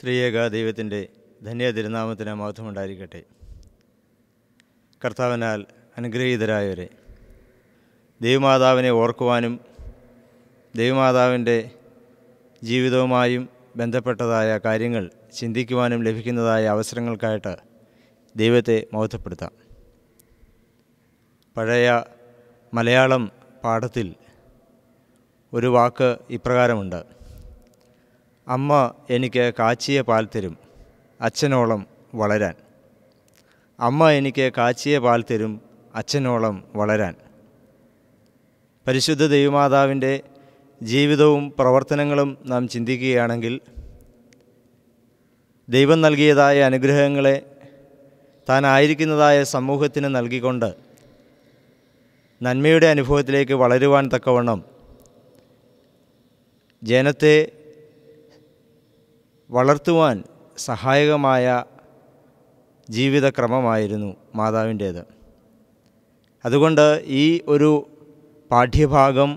ത്രിയേക ദൈവത്തിൻ്റെ ധന്യ തിരുനാമത്തിന് മഹത്വമുണ്ടായിരിക്കട്ടെ കർത്താവിനാൽ അനുഗ്രഹീതരായവരെ ദൈവമാതാവിനെ ഓർക്കുവാനും ദൈവമാതാവിൻ്റെ ജീവിതവുമായും ബന്ധപ്പെട്ടതായ കാര്യങ്ങൾ ചിന്തിക്കുവാനും ലഭിക്കുന്നതായ അവസരങ്ങൾക്കായിട്ട് ദൈവത്തെ മഹത്വപ്പെടുത്താം പഴയ മലയാളം പാഠത്തിൽ ഒരു വാക്ക് ഇപ്രകാരമുണ്ട് അമ്മ എനിക്ക് കാച്ചിയ പാൽ തരും അച്ഛനോളം വളരാൻ അമ്മ എനിക്ക് കാച്ചിയ പാൽ തരും അച്ഛനോളം വളരാൻ പരിശുദ്ധ ദൈവമാതാവിൻ്റെ ജീവിതവും പ്രവർത്തനങ്ങളും നാം ചിന്തിക്കുകയാണെങ്കിൽ ദൈവം നൽകിയതായ അനുഗ്രഹങ്ങളെ താനായിരിക്കുന്നതായ സമൂഹത്തിന് നൽകിക്കൊണ്ട് നന്മയുടെ അനുഭവത്തിലേക്ക് വളരുവാൻ തക്കവണ്ണം ജനത്തെ വളർത്തുവാൻ സഹായകമായ ജീവിതക്രമമായിരുന്നു മാതാവിൻ്റേത് അതുകൊണ്ട് ഈ ഒരു പാഠ്യഭാഗം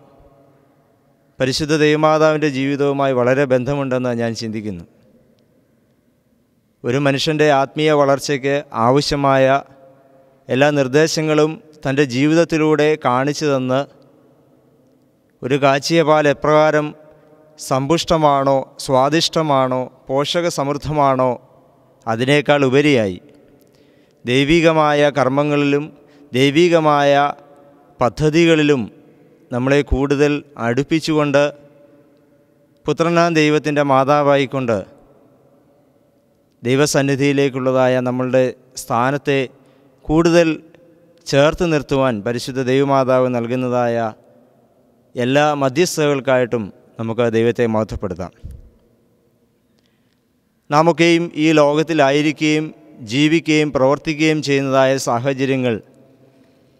പരിശുദ്ധ ദൈവമാതാവിൻ്റെ ജീവിതവുമായി വളരെ ബന്ധമുണ്ടെന്ന് ഞാൻ ചിന്തിക്കുന്നു ഒരു മനുഷ്യൻ്റെ ആത്മീയ വളർച്ചയ്ക്ക് ആവശ്യമായ എല്ലാ നിർദ്ദേശങ്ങളും തൻ്റെ ജീവിതത്തിലൂടെ കാണിച്ചു തന്ന് ഒരു കാച്ചിയ പാൽ എപ്രകാരം സമ്പുഷ്ടമാണോ സ്വാദിഷ്ടമാണോ പോഷക സമൃദ്ധമാണോ അതിനേക്കാൾ ഉപരിയായി ദൈവികമായ കർമ്മങ്ങളിലും ദൈവികമായ പദ്ധതികളിലും നമ്മളെ കൂടുതൽ അടുപ്പിച്ചുകൊണ്ട് പുത്രനാം ദൈവത്തിൻ്റെ മാതാവായിക്കൊണ്ട് ദൈവസന്നിധിയിലേക്കുള്ളതായ നമ്മളുടെ സ്ഥാനത്തെ കൂടുതൽ ചേർത്ത് നിർത്തുവാൻ പരിശുദ്ധ ദൈവമാതാവ് നൽകുന്നതായ എല്ലാ മധ്യസ്ഥകൾക്കായിട്ടും നമുക്ക് ദൈവത്തെ മഹത്വപ്പെടുത്താം നാമൊക്കെയും ഈ ലോകത്തിലായിരിക്കുകയും ജീവിക്കുകയും പ്രവർത്തിക്കുകയും ചെയ്യുന്നതായ സാഹചര്യങ്ങൾ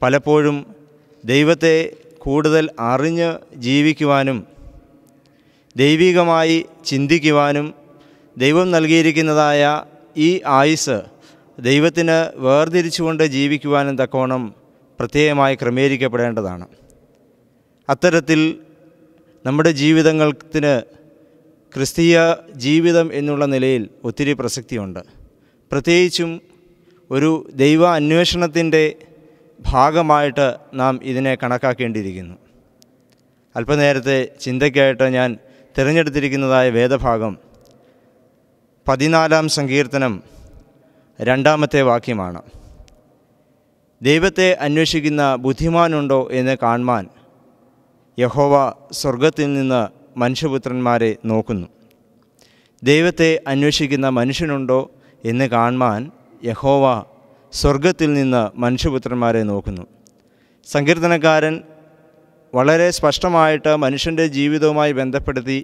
പലപ്പോഴും ദൈവത്തെ കൂടുതൽ അറിഞ്ഞ് ജീവിക്കുവാനും ദൈവികമായി ചിന്തിക്കുവാനും ദൈവം നൽകിയിരിക്കുന്നതായ ഈ ആയുസ് ദൈവത്തിന് വേർതിരിച്ചുകൊണ്ട് ജീവിക്കുവാനും തക്കവണ്ണം പ്രത്യേകമായി ക്രമീകരിക്കപ്പെടേണ്ടതാണ് അത്തരത്തിൽ നമ്മുടെ ജീവിതങ്ങൾക്ക് ക്രിസ്തീയ ജീവിതം എന്നുള്ള നിലയിൽ ഒത്തിരി പ്രസക്തിയുണ്ട് പ്രത്യേകിച്ചും ഒരു ദൈവ അന്വേഷണത്തിൻ്റെ ഭാഗമായിട്ട് നാം ഇതിനെ കണക്കാക്കേണ്ടിയിരിക്കുന്നു അല്പനേരത്തെ ചിന്തയ്ക്കായിട്ട് ഞാൻ തിരഞ്ഞെടുത്തിരിക്കുന്നതായ വേദഭാഗം പതിനാലാം സങ്കീർത്തനം രണ്ടാമത്തെ വാക്യമാണ് ദൈവത്തെ അന്വേഷിക്കുന്ന ബുദ്ധിമാനുണ്ടോ എന്ന് കാണുവാൻ യഹോവ സ്വർഗത്തിൽ നിന്ന് മനുഷ്യപുത്രന്മാരെ നോക്കുന്നു ദൈവത്തെ അന്വേഷിക്കുന്ന മനുഷ്യനുണ്ടോ എന്ന് കാണുവാൻ യഹോവ സ്വർഗത്തിൽ നിന്ന് മനുഷ്യപുത്രന്മാരെ നോക്കുന്നു സങ്കീർത്തനക്കാരൻ വളരെ സ്പഷ്ടമായിട്ട് മനുഷ്യൻ്റെ ജീവിതവുമായി ബന്ധപ്പെടുത്തി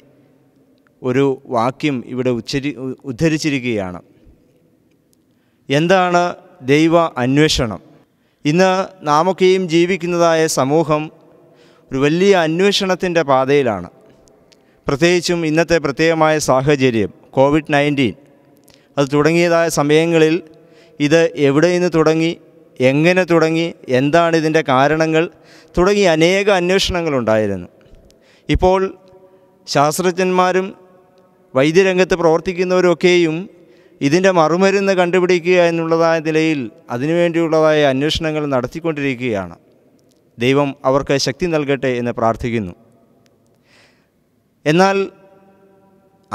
ഒരു വാക്യം ഇവിടെ ഉച്ചരി ഉദ്ധരിച്ചിരിക്കുകയാണ് എന്താണ് ദൈവ അന്വേഷണം ഇന്ന് നാമൊക്കെയും ജീവിക്കുന്നതായ സമൂഹം ഒരു വലിയ അന്വേഷണത്തിൻ്റെ പാതയിലാണ് പ്രത്യേകിച്ചും ഇന്നത്തെ പ്രത്യേകമായ സാഹചര്യം കോവിഡ് നയൻറ്റീൻ അത് തുടങ്ങിയതായ സമയങ്ങളിൽ ഇത് എവിടെ നിന്ന് തുടങ്ങി എങ്ങനെ തുടങ്ങി എന്താണ് ഇതിൻ്റെ കാരണങ്ങൾ തുടങ്ങി അനേക അന്വേഷണങ്ങളുണ്ടായിരുന്നു ഇപ്പോൾ ശാസ്ത്രജ്ഞന്മാരും വൈദ്യരംഗത്ത് പ്രവർത്തിക്കുന്നവരൊക്കെയും ഇതിൻ്റെ മറുമരുന്ന് കണ്ടുപിടിക്കുക എന്നുള്ളതായ നിലയിൽ അതിനുവേണ്ടിയുള്ളതായ അന്വേഷണങ്ങൾ നടത്തിക്കൊണ്ടിരിക്കുകയാണ് ദൈവം അവർക്ക് ശക്തി നൽകട്ടെ എന്ന് പ്രാർത്ഥിക്കുന്നു എന്നാൽ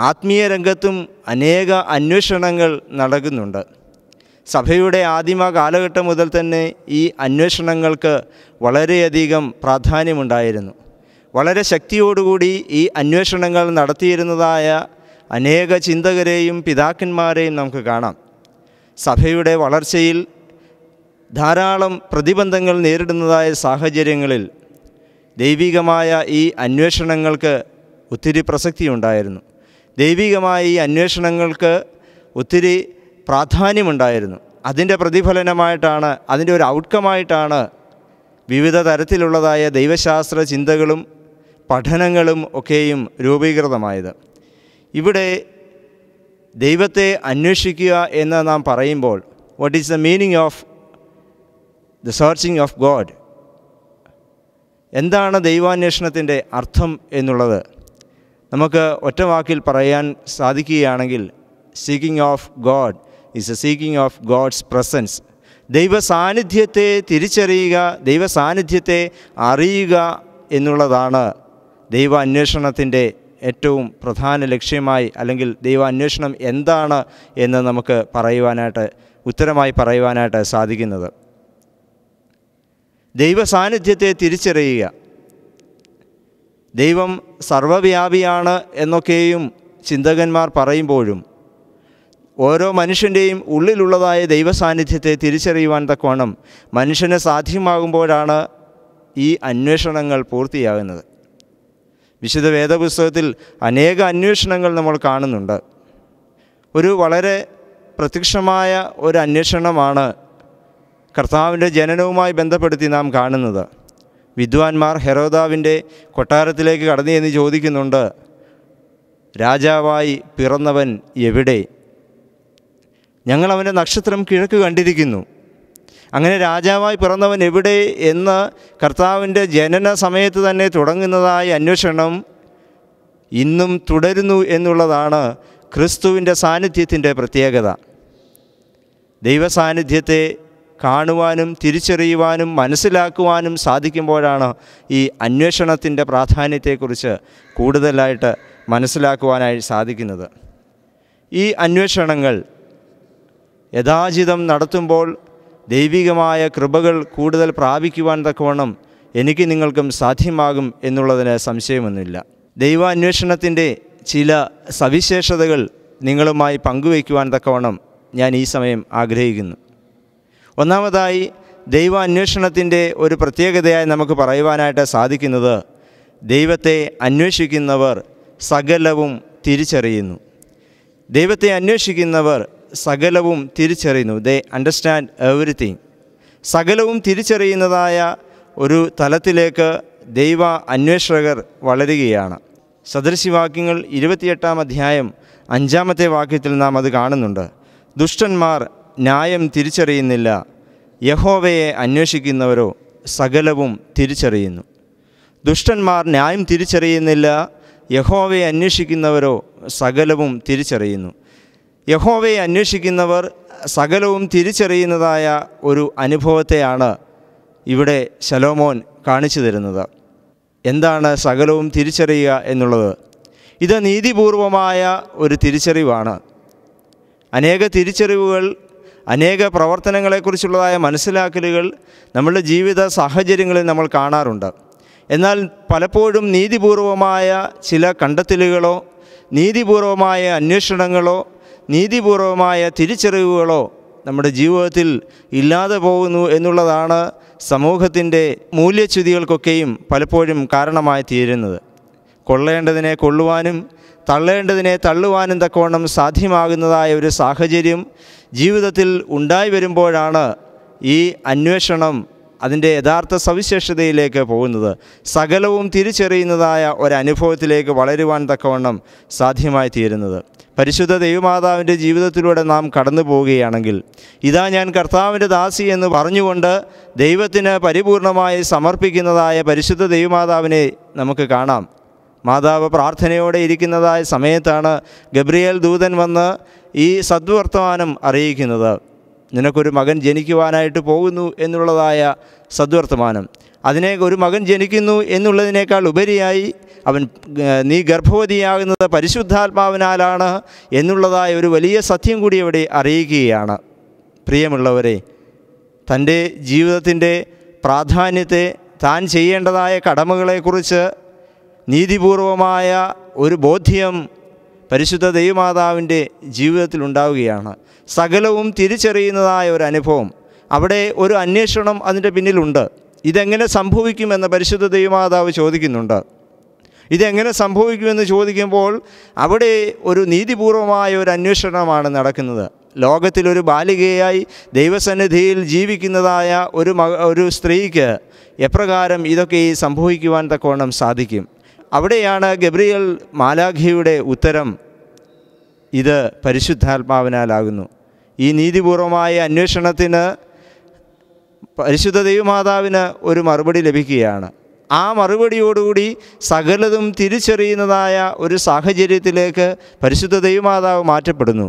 ആത്മീയ രംഗത്തും അനേക അന്വേഷണങ്ങൾ നടക്കുന്നുണ്ട് സഭയുടെ ആദിമ കാലഘട്ടം മുതൽ തന്നെ ഈ അന്വേഷണങ്ങൾക്ക് വളരെയധികം പ്രാധാന്യമുണ്ടായിരുന്നു വളരെ ശക്തിയോടുകൂടി ഈ അന്വേഷണങ്ങൾ നടത്തിയിരുന്നതായ അനേക ചിന്തകരെയും പിതാക്കന്മാരെയും നമുക്ക് കാണാം സഭയുടെ വളർച്ചയിൽ ധാരാളം പ്രതിബന്ധങ്ങൾ നേരിടുന്നതായ സാഹചര്യങ്ങളിൽ ദൈവികമായ ഈ അന്വേഷണങ്ങൾക്ക് ഒത്തിരി പ്രസക്തിയുണ്ടായിരുന്നു ദൈവികമായ ഈ അന്വേഷണങ്ങൾക്ക് ഒത്തിരി പ്രാധാന്യമുണ്ടായിരുന്നു അതിൻ്റെ പ്രതിഫലനമായിട്ടാണ് അതിൻ്റെ ഒരു ഔട്ട്കമായിട്ടാണ് വിവിധ തരത്തിലുള്ളതായ ദൈവശാസ്ത്ര ചിന്തകളും പഠനങ്ങളും ഒക്കെയും രൂപീകൃതമായത് ഇവിടെ ദൈവത്തെ അന്വേഷിക്കുക എന്ന് നാം പറയുമ്പോൾ what is the meaning of the searching of God എന്താണ് ദൈവാന്വേഷണത്തിൻ്റെ അർത്ഥം എന്നുള്ളത് നമുക്ക് ഒറ്റ വാക്കിൽ പറയാൻ സാധിക്കുകയാണെങ്കിൽ seeking of God is a seeking of God's presence ദൈവ സാന്നിധ്യത്തെ തിരിച്ചറിയുക ദൈവ സാന്നിധ്യത്തെ അറിയുക എന്നുള്ളതാണ് അന്വേഷണത്തിൻ്റെ ഏറ്റവും പ്രധാന ലക്ഷ്യമായി അല്ലെങ്കിൽ അന്വേഷണം എന്താണ് എന്ന് നമുക്ക് പറയുവാനായിട്ട് ഉത്തരമായി പറയുവാനായിട്ട് സാധിക്കുന്നത് ദൈവ സാന്നിധ്യത്തെ തിരിച്ചറിയുക ദൈവം സർവവ്യാപിയാണ് എന്നൊക്കെയും ചിന്തകന്മാർ പറയുമ്പോഴും ഓരോ മനുഷ്യൻ്റെയും ഉള്ളിലുള്ളതായ ദൈവ സാന്നിധ്യത്തെ തിരിച്ചറിയുവാൻ തക്കവണ്ണം മനുഷ്യന് സാധ്യമാകുമ്പോഴാണ് ഈ അന്വേഷണങ്ങൾ പൂർത്തിയാകുന്നത് വിശുദ്ധ വേദപുസ്തകത്തിൽ അനേക അന്വേഷണങ്ങൾ നമ്മൾ കാണുന്നുണ്ട് ഒരു വളരെ പ്രത്യക്ഷമായ ഒരു അന്വേഷണമാണ് കർത്താവിൻ്റെ ജനനവുമായി ബന്ധപ്പെടുത്തി നാം കാണുന്നത് വിദ്വാൻമാർ ഹെറോദാവിൻ്റെ കൊട്ടാരത്തിലേക്ക് കടന്നു എന്ന് ചോദിക്കുന്നുണ്ട് രാജാവായി പിറന്നവൻ എവിടെ ഞങ്ങളവൻ്റെ നക്ഷത്രം കിഴക്ക് കണ്ടിരിക്കുന്നു അങ്ങനെ രാജാവായി പിറന്നവൻ എവിടെ എന്ന് കർത്താവിൻ്റെ ജനന സമയത്ത് തന്നെ തുടങ്ങുന്നതായ അന്വേഷണം ഇന്നും തുടരുന്നു എന്നുള്ളതാണ് ക്രിസ്തുവിൻ്റെ സാന്നിധ്യത്തിൻ്റെ പ്രത്യേകത ദൈവസാന്നിധ്യത്തെ കാണുവാനും തിരിച്ചറിയുവാനും മനസ്സിലാക്കുവാനും സാധിക്കുമ്പോഴാണ് ഈ അന്വേഷണത്തിൻ്റെ പ്രാധാന്യത്തെക്കുറിച്ച് കൂടുതലായിട്ട് മനസ്സിലാക്കുവാനായി സാധിക്കുന്നത് ഈ അന്വേഷണങ്ങൾ യഥാചിതം നടത്തുമ്പോൾ ദൈവികമായ കൃപകൾ കൂടുതൽ പ്രാപിക്കുവാൻ തക്കവണ്ണം എനിക്ക് നിങ്ങൾക്കും സാധ്യമാകും എന്നുള്ളതിന് സംശയമൊന്നുമില്ല ദൈവാന്വേഷണത്തിൻ്റെ ചില സവിശേഷതകൾ നിങ്ങളുമായി പങ്കുവയ്ക്കുവാൻ തക്കവണ്ണം ഞാൻ ഈ സമയം ആഗ്രഹിക്കുന്നു ഒന്നാമതായി ദൈവാന്വേഷണത്തിൻ്റെ ഒരു പ്രത്യേകതയായി നമുക്ക് പറയുവാനായിട്ട് സാധിക്കുന്നത് ദൈവത്തെ അന്വേഷിക്കുന്നവർ സകലവും തിരിച്ചറിയുന്നു ദൈവത്തെ അന്വേഷിക്കുന്നവർ സകലവും തിരിച്ചറിയുന്നു ദേ അണ്ടർസ്റ്റാൻഡ് എവറിത്തിങ് സകലവും തിരിച്ചറിയുന്നതായ ഒരു തലത്തിലേക്ക് ദൈവ അന്വേഷകർ വളരുകയാണ് സദൃശിവാക്യങ്ങൾ ഇരുപത്തിയെട്ടാം അധ്യായം അഞ്ചാമത്തെ വാക്യത്തിൽ നാം അത് കാണുന്നുണ്ട് ദുഷ്ടന്മാർ ന്യായം തിരിച്ചറിയുന്നില്ല യഹോവയെ അന്വേഷിക്കുന്നവരോ സകലവും തിരിച്ചറിയുന്നു ദുഷ്ടന്മാർ ന്യായം തിരിച്ചറിയുന്നില്ല യഹോവയെ അന്വേഷിക്കുന്നവരോ സകലവും തിരിച്ചറിയുന്നു യഹോവയെ അന്വേഷിക്കുന്നവർ സകലവും തിരിച്ചറിയുന്നതായ ഒരു അനുഭവത്തെയാണ് ഇവിടെ ശലോമോൻ കാണിച്ചു തരുന്നത് എന്താണ് സകലവും തിരിച്ചറിയുക എന്നുള്ളത് ഇത് നീതിപൂർവമായ ഒരു തിരിച്ചറിവാണ് അനേക തിരിച്ചറിവുകൾ അനേക പ്രവർത്തനങ്ങളെക്കുറിച്ചുള്ളതായ മനസ്സിലാക്കലുകൾ നമ്മളുടെ ജീവിത സാഹചര്യങ്ങളിൽ നമ്മൾ കാണാറുണ്ട് എന്നാൽ പലപ്പോഴും നീതിപൂർവമായ ചില കണ്ടെത്തലുകളോ നീതിപൂർവമായ അന്വേഷണങ്ങളോ നീതിപൂർവമായ തിരിച്ചറിവുകളോ നമ്മുടെ ജീവിതത്തിൽ ഇല്ലാതെ പോകുന്നു എന്നുള്ളതാണ് സമൂഹത്തിൻ്റെ മൂല്യച്യുതികൾക്കൊക്കെയും പലപ്പോഴും കാരണമായി തീരുന്നത് കൊള്ളേണ്ടതിനെ കൊള്ളുവാനും തള്ളേണ്ടതിനെ തള്ളുവാനും തക്കവണ്ണം സാധ്യമാകുന്നതായ ഒരു സാഹചര്യം ജീവിതത്തിൽ ഉണ്ടായി വരുമ്പോഴാണ് ഈ അന്വേഷണം അതിൻ്റെ യഥാർത്ഥ സവിശേഷതയിലേക്ക് പോകുന്നത് സകലവും തിരിച്ചറിയുന്നതായ ഒരനുഭവത്തിലേക്ക് വളരുവാൻ തക്കവണ്ണം സാധ്യമായി തീരുന്നത് പരിശുദ്ധ ദൈവമാതാവിൻ്റെ ജീവിതത്തിലൂടെ നാം കടന്നു പോവുകയാണെങ്കിൽ ഇതാ ഞാൻ കർത്താവിൻ്റെ ദാസി എന്ന് പറഞ്ഞുകൊണ്ട് ദൈവത്തിന് പരിപൂർണമായി സമർപ്പിക്കുന്നതായ പരിശുദ്ധ ദൈവമാതാവിനെ നമുക്ക് കാണാം മാതാവ് പ്രാർത്ഥനയോടെ ഇരിക്കുന്നതായ സമയത്താണ് ഗബ്രിയേൽ ദൂതൻ വന്ന് ഈ സദ്വർത്തമാനം അറിയിക്കുന്നത് നിനക്കൊരു മകൻ ജനിക്കുവാനായിട്ട് പോകുന്നു എന്നുള്ളതായ സദ്വർത്തമാനം അതിനെ ഒരു മകൻ ജനിക്കുന്നു എന്നുള്ളതിനേക്കാൾ ഉപരിയായി അവൻ നീ ഗർഭവതിയാകുന്നത് പരിശുദ്ധാത്മാവിനാലാണ് എന്നുള്ളതായ ഒരു വലിയ സത്യം കൂടി ഇവിടെ അറിയിക്കുകയാണ് പ്രിയമുള്ളവരെ തൻ്റെ ജീവിതത്തിൻ്റെ പ്രാധാന്യത്തെ താൻ ചെയ്യേണ്ടതായ കടമകളെക്കുറിച്ച് നീതിപൂർവമായ ഒരു ബോധ്യം പരിശുദ്ധ ദൈവമാതാവിൻ്റെ ജീവിതത്തിൽ ഉണ്ടാവുകയാണ് സകലവും തിരിച്ചറിയുന്നതായ ഒരു അനുഭവം അവിടെ ഒരു അന്വേഷണം അതിൻ്റെ പിന്നിലുണ്ട് ഇതെങ്ങനെ സംഭവിക്കുമെന്ന് പരിശുദ്ധ ദൈവമാതാവ് ചോദിക്കുന്നുണ്ട് ഇതെങ്ങനെ സംഭവിക്കുമെന്ന് ചോദിക്കുമ്പോൾ അവിടെ ഒരു നീതിപൂർവമായ ഒരു അന്വേഷണമാണ് നടക്കുന്നത് ലോകത്തിലൊരു ബാലികയായി ദൈവസന്നിധിയിൽ ജീവിക്കുന്നതായ ഒരു ഒരു സ്ത്രീക്ക് എപ്രകാരം ഇതൊക്കെ ഈ സംഭവിക്കുവാൻ തക്കോണം സാധിക്കും അവിടെയാണ് ഗബ്രിയൽ മാലാഖിയുടെ ഉത്തരം ഇത് പരിശുദ്ധാത്മാവിനാലാകുന്നു ഈ നീതിപൂർവമായ അന്വേഷണത്തിന് പരിശുദ്ധ ദൈവമാതാവിന് ഒരു മറുപടി ലഭിക്കുകയാണ് ആ മറുപടിയോടുകൂടി സകലതും തിരിച്ചറിയുന്നതായ ഒരു സാഹചര്യത്തിലേക്ക് പരിശുദ്ധ ദൈവമാതാവ് മാറ്റപ്പെടുന്നു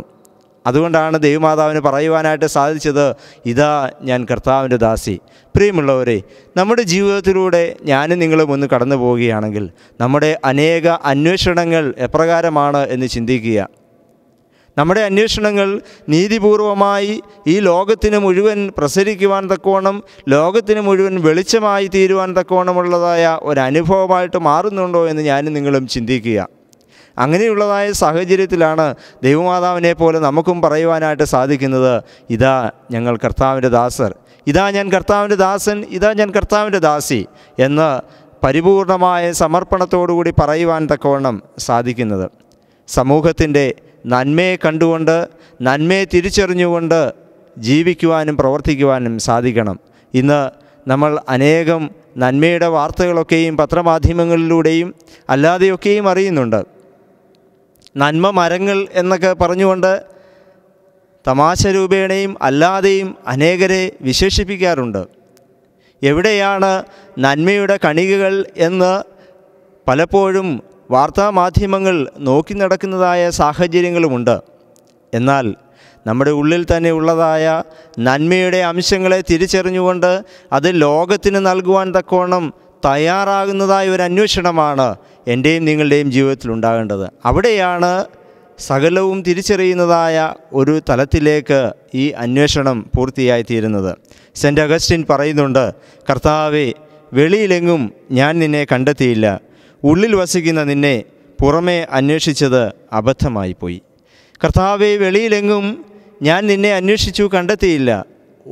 അതുകൊണ്ടാണ് ദൈവമാതാവിന് പറയുവാനായിട്ട് സാധിച്ചത് ഇതാ ഞാൻ കർത്താവിൻ്റെ ദാസി പ്രിയമുള്ളവരെ നമ്മുടെ ജീവിതത്തിലൂടെ ഞാനും നിങ്ങളും ഒന്ന് കടന്നു പോവുകയാണെങ്കിൽ നമ്മുടെ അനേക അന്വേഷണങ്ങൾ എപ്രകാരമാണ് എന്ന് ചിന്തിക്കുക നമ്മുടെ അന്വേഷണങ്ങൾ നീതിപൂർവമായി ഈ ലോകത്തിന് മുഴുവൻ പ്രസരിക്കുവാൻ തക്കവണ്ണം ലോകത്തിന് മുഴുവൻ വെളിച്ചമായി തീരുവാൻ തക്കവണ്ണമുള്ളതായ ഒരനുഭവമായിട്ട് മാറുന്നുണ്ടോ എന്ന് ഞാനും നിങ്ങളും ചിന്തിക്കുക അങ്ങനെയുള്ളതായ സാഹചര്യത്തിലാണ് ദൈവമാതാവിനെ പോലെ നമുക്കും പറയുവാനായിട്ട് സാധിക്കുന്നത് ഇതാ ഞങ്ങൾ കർത്താവിൻ്റെ ദാസർ ഇതാ ഞാൻ കർത്താവിൻ്റെ ദാസൻ ഇതാ ഞാൻ കർത്താവിൻ്റെ ദാസി എന്ന് പരിപൂർണമായ സമർപ്പണത്തോടുകൂടി പറയുവാൻ തക്കവണ്ണം സാധിക്കുന്നത് സമൂഹത്തിൻ്റെ നന്മയെ കണ്ടുകൊണ്ട് നന്മയെ തിരിച്ചറിഞ്ഞുകൊണ്ട് ജീവിക്കുവാനും പ്രവർത്തിക്കുവാനും സാധിക്കണം ഇന്ന് നമ്മൾ അനേകം നന്മയുടെ വാർത്തകളൊക്കെയും പത്രമാധ്യമങ്ങളിലൂടെയും അല്ലാതെയൊക്കെയും അറിയുന്നുണ്ട് നന്മ മരങ്ങൾ എന്നൊക്കെ പറഞ്ഞുകൊണ്ട് തമാശ രൂപേണയും അല്ലാതെയും അനേകരെ വിശേഷിപ്പിക്കാറുണ്ട് എവിടെയാണ് നന്മയുടെ കണികകൾ എന്ന് പലപ്പോഴും വാർത്താമാധ്യമങ്ങൾ നോക്കി നടക്കുന്നതായ സാഹചര്യങ്ങളുമുണ്ട് എന്നാൽ നമ്മുടെ ഉള്ളിൽ തന്നെ ഉള്ളതായ നന്മയുടെ അംശങ്ങളെ തിരിച്ചറിഞ്ഞുകൊണ്ട് അത് ലോകത്തിന് നൽകുവാൻ തക്കോണം തയ്യാറാകുന്നതായ ഒരു അന്വേഷണമാണ് എൻ്റെയും നിങ്ങളുടെയും ജീവിതത്തിൽ ഉണ്ടാകേണ്ടത് അവിടെയാണ് സകലവും തിരിച്ചറിയുന്നതായ ഒരു തലത്തിലേക്ക് ഈ അന്വേഷണം പൂർത്തിയായിത്തീരുന്നത് സെൻറ്റ് അഗസ്റ്റിൻ പറയുന്നുണ്ട് കർത്താവെ വെളിയിലെങ്ങും ഞാൻ നിന്നെ കണ്ടെത്തിയില്ല ഉള്ളിൽ വസിക്കുന്ന നിന്നെ പുറമേ അന്വേഷിച്ചത് അബദ്ധമായിപ്പോയി കർത്താവെ വെളിയിലെങ്ങും ഞാൻ നിന്നെ അന്വേഷിച്ചു കണ്ടെത്തിയില്ല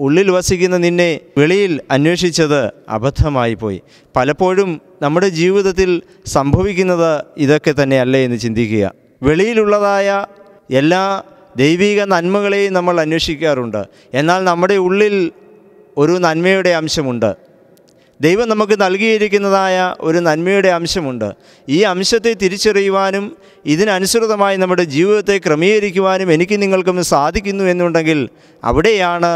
ഉള്ളിൽ വസിക്കുന്ന നിന്നെ വെളിയിൽ അന്വേഷിച്ചത് അബദ്ധമായിപ്പോയി പലപ്പോഴും നമ്മുടെ ജീവിതത്തിൽ സംഭവിക്കുന്നത് ഇതൊക്കെ തന്നെയല്ലേ എന്ന് ചിന്തിക്കുക വെളിയിലുള്ളതായ എല്ലാ ദൈവിക നന്മകളെയും നമ്മൾ അന്വേഷിക്കാറുണ്ട് എന്നാൽ നമ്മുടെ ഉള്ളിൽ ഒരു നന്മയുടെ അംശമുണ്ട് ദൈവം നമുക്ക് നൽകിയിരിക്കുന്നതായ ഒരു നന്മയുടെ അംശമുണ്ട് ഈ അംശത്തെ തിരിച്ചറിയുവാനും ഇതിനനുസൃതമായി നമ്മുടെ ജീവിതത്തെ ക്രമീകരിക്കുവാനും എനിക്ക് നിങ്ങൾക്കും സാധിക്കുന്നു എന്നുണ്ടെങ്കിൽ അവിടെയാണ്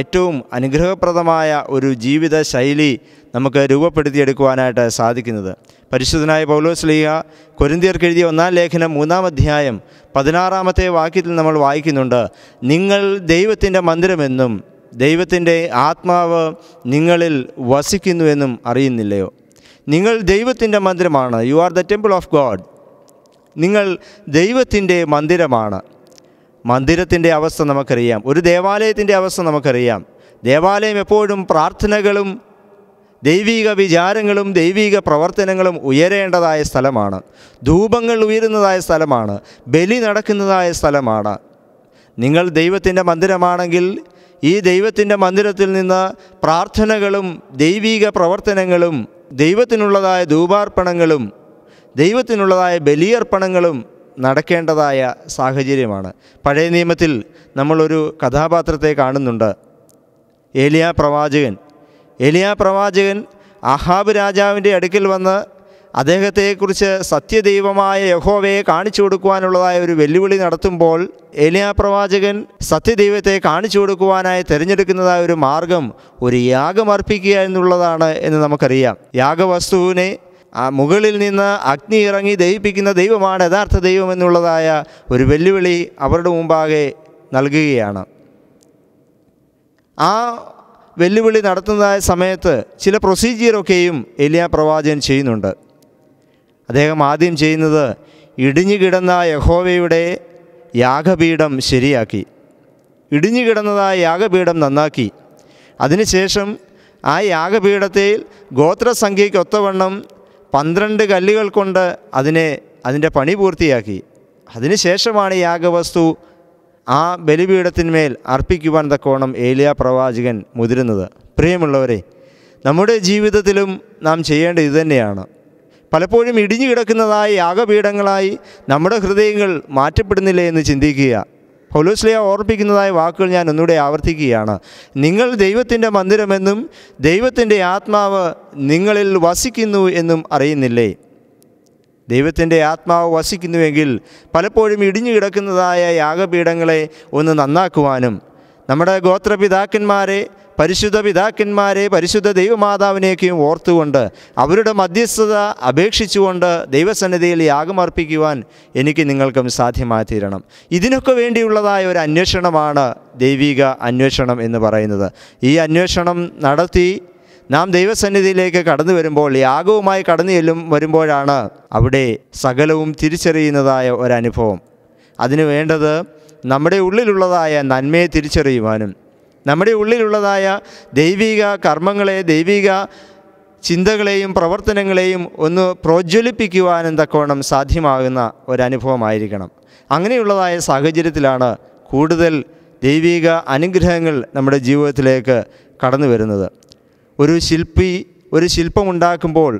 ഏറ്റവും അനുഗ്രഹപ്രദമായ ഒരു ജീവിത ശൈലി നമുക്ക് രൂപപ്പെടുത്തിയെടുക്കുവാനായിട്ട് സാധിക്കുന്നത് പരിശുദ്ധനായ പൗലോസ്ലിഹ കൊരിന്തിയർക്ക് എഴുതിയ ഒന്നാം ലേഖനം മൂന്നാം അധ്യായം പതിനാറാമത്തെ വാക്യത്തിൽ നമ്മൾ വായിക്കുന്നുണ്ട് നിങ്ങൾ ദൈവത്തിൻ്റെ മന്ദിരമെന്നും ദൈവത്തിൻ്റെ ആത്മാവ് നിങ്ങളിൽ വസിക്കുന്നുവെന്നും അറിയുന്നില്ലയോ നിങ്ങൾ ദൈവത്തിൻ്റെ മന്ദിരമാണ് you are the temple of God നിങ്ങൾ ദൈവത്തിൻ്റെ മന്ദിരമാണ് മന്ദിരത്തിൻ്റെ അവസ്ഥ നമുക്കറിയാം ഒരു ദേവാലയത്തിൻ്റെ അവസ്ഥ നമുക്കറിയാം ദേവാലയം എപ്പോഴും പ്രാർത്ഥനകളും ദൈവിക വിചാരങ്ങളും ദൈവിക പ്രവർത്തനങ്ങളും ഉയരേണ്ടതായ സ്ഥലമാണ് ധൂപങ്ങൾ ഉയരുന്നതായ സ്ഥലമാണ് ബലി നടക്കുന്നതായ സ്ഥലമാണ് നിങ്ങൾ ദൈവത്തിൻ്റെ മന്ദിരമാണെങ്കിൽ ഈ ദൈവത്തിൻ്റെ മന്ദിരത്തിൽ നിന്ന് പ്രാർത്ഥനകളും ദൈവീക പ്രവർത്തനങ്ങളും ദൈവത്തിനുള്ളതായ ധൂപാർപ്പണങ്ങളും ദൈവത്തിനുള്ളതായ ബലിയർപ്പണങ്ങളും നടക്കേണ്ടതായ സാഹചര്യമാണ് പഴയ നിയമത്തിൽ നമ്മളൊരു കഥാപാത്രത്തെ കാണുന്നുണ്ട് ഏലിയ പ്രവാചകൻ ഏലിയ പ്രവാചകൻ അഹാബ് രാജാവിൻ്റെ അടുക്കൽ വന്ന് അദ്ദേഹത്തെക്കുറിച്ച് സത്യദൈവമായ യഹോവയെ കാണിച്ചു കൊടുക്കുവാനുള്ളതായ ഒരു വെല്ലുവിളി നടത്തുമ്പോൾ എലിയാ പ്രവാചകൻ സത്യദൈവത്തെ കാണിച്ചു കൊടുക്കുവാനായി തിരഞ്ഞെടുക്കുന്നതായ ഒരു മാർഗം ഒരു യാഗമർപ്പിക്കുക എന്നുള്ളതാണ് എന്ന് നമുക്കറിയാം യാഗവസ്തുവിനെ ആ മുകളിൽ നിന്ന് അഗ്നി ഇറങ്ങി ദഹിപ്പിക്കുന്ന ദൈവമാണ് യഥാർത്ഥ ദൈവം എന്നുള്ളതായ ഒരു വെല്ലുവിളി അവരുടെ മുമ്പാകെ നൽകുകയാണ് ആ വെല്ലുവിളി നടത്തുന്നതായ സമയത്ത് ചില പ്രൊസീജിയറൊക്കെയും എലിയ പ്രവാചകൻ ചെയ്യുന്നുണ്ട് അദ്ദേഹം ആദ്യം ചെയ്യുന്നത് ഇടിഞ്ഞു കിടന്ന യഹോവയുടെ യാഗപീഠം ശരിയാക്കി ഇടിഞ്ഞു യാഗപീഠം നന്നാക്കി അതിനുശേഷം ആ യാഗപീഠത്തിൽ ഗോത്രസംഖ്യയ്ക്കൊത്തവണ്ണം പന്ത്രണ്ട് കല്ലുകൾ കൊണ്ട് അതിനെ അതിൻ്റെ പണി പൂർത്തിയാക്കി അതിനുശേഷമാണ് യാഗവസ്തു ആ ബലിപീഠത്തിന്മേൽ അർപ്പിക്കുവാൻ തക്കോണം ഏലിയ പ്രവാചകൻ മുതിരുന്നത് പ്രിയമുള്ളവരെ നമ്മുടെ ജീവിതത്തിലും നാം ചെയ്യേണ്ടത് ഇതുതന്നെയാണ് പലപ്പോഴും ഇടിഞ്ഞു കിടക്കുന്നതായ യാഗപീഠങ്ങളായി നമ്മുടെ ഹൃദയങ്ങൾ മാറ്റപ്പെടുന്നില്ലേ എന്ന് ചിന്തിക്കുക പൗലോസ്ലിയ ഓർപ്പിക്കുന്നതായ വാക്കുകൾ ഞാൻ ഒന്നുകൂടെ ആവർത്തിക്കുകയാണ് നിങ്ങൾ ദൈവത്തിൻ്റെ മന്ദിരമെന്നും ദൈവത്തിൻ്റെ ആത്മാവ് നിങ്ങളിൽ വസിക്കുന്നു എന്നും അറിയുന്നില്ലേ ദൈവത്തിൻ്റെ ആത്മാവ് വസിക്കുന്നുവെങ്കിൽ പലപ്പോഴും ഇടിഞ്ഞു കിടക്കുന്നതായ യാഗപീഠങ്ങളെ ഒന്ന് നന്നാക്കുവാനും നമ്മുടെ ഗോത്രപിതാക്കന്മാരെ പരിശുദ്ധ പിതാക്കന്മാരെ പരിശുദ്ധ ദൈവമാതാവിനെയൊക്കെയും ഓർത്തുകൊണ്ട് അവരുടെ മധ്യസ്ഥത അപേക്ഷിച്ചുകൊണ്ട് ദൈവസന്നിധിയിൽ യാഗമർപ്പിക്കുവാൻ എനിക്ക് നിങ്ങൾക്കും സാധ്യമായി തീരണം ഇതിനൊക്കെ വേണ്ടിയുള്ളതായ ഒരു അന്വേഷണമാണ് ദൈവിക അന്വേഷണം എന്ന് പറയുന്നത് ഈ അന്വേഷണം നടത്തി നാം ദൈവസന്നിധിയിലേക്ക് കടന്നു വരുമ്പോൾ യാഗവുമായി കടന്നു ചെല്ലും വരുമ്പോഴാണ് അവിടെ സകലവും തിരിച്ചറിയുന്നതായ ഒരനുഭവം അതിനു വേണ്ടത് നമ്മുടെ ഉള്ളിലുള്ളതായ നന്മയെ തിരിച്ചറിയുവാനും നമ്മുടെ ഉള്ളിലുള്ളതായ ദൈവിക കർമ്മങ്ങളെ ദൈവിക ചിന്തകളെയും പ്രവർത്തനങ്ങളെയും ഒന്ന് പ്രോജ്വലിപ്പിക്കുവാനും തക്കവണ്ണം സാധ്യമാകുന്ന ഒരനുഭവമായിരിക്കണം അങ്ങനെയുള്ളതായ സാഹചര്യത്തിലാണ് കൂടുതൽ ദൈവിക അനുഗ്രഹങ്ങൾ നമ്മുടെ ജീവിതത്തിലേക്ക് കടന്നു വരുന്നത് ഒരു ശില്പി ഒരു ശില്പമുണ്ടാക്കുമ്പോൾ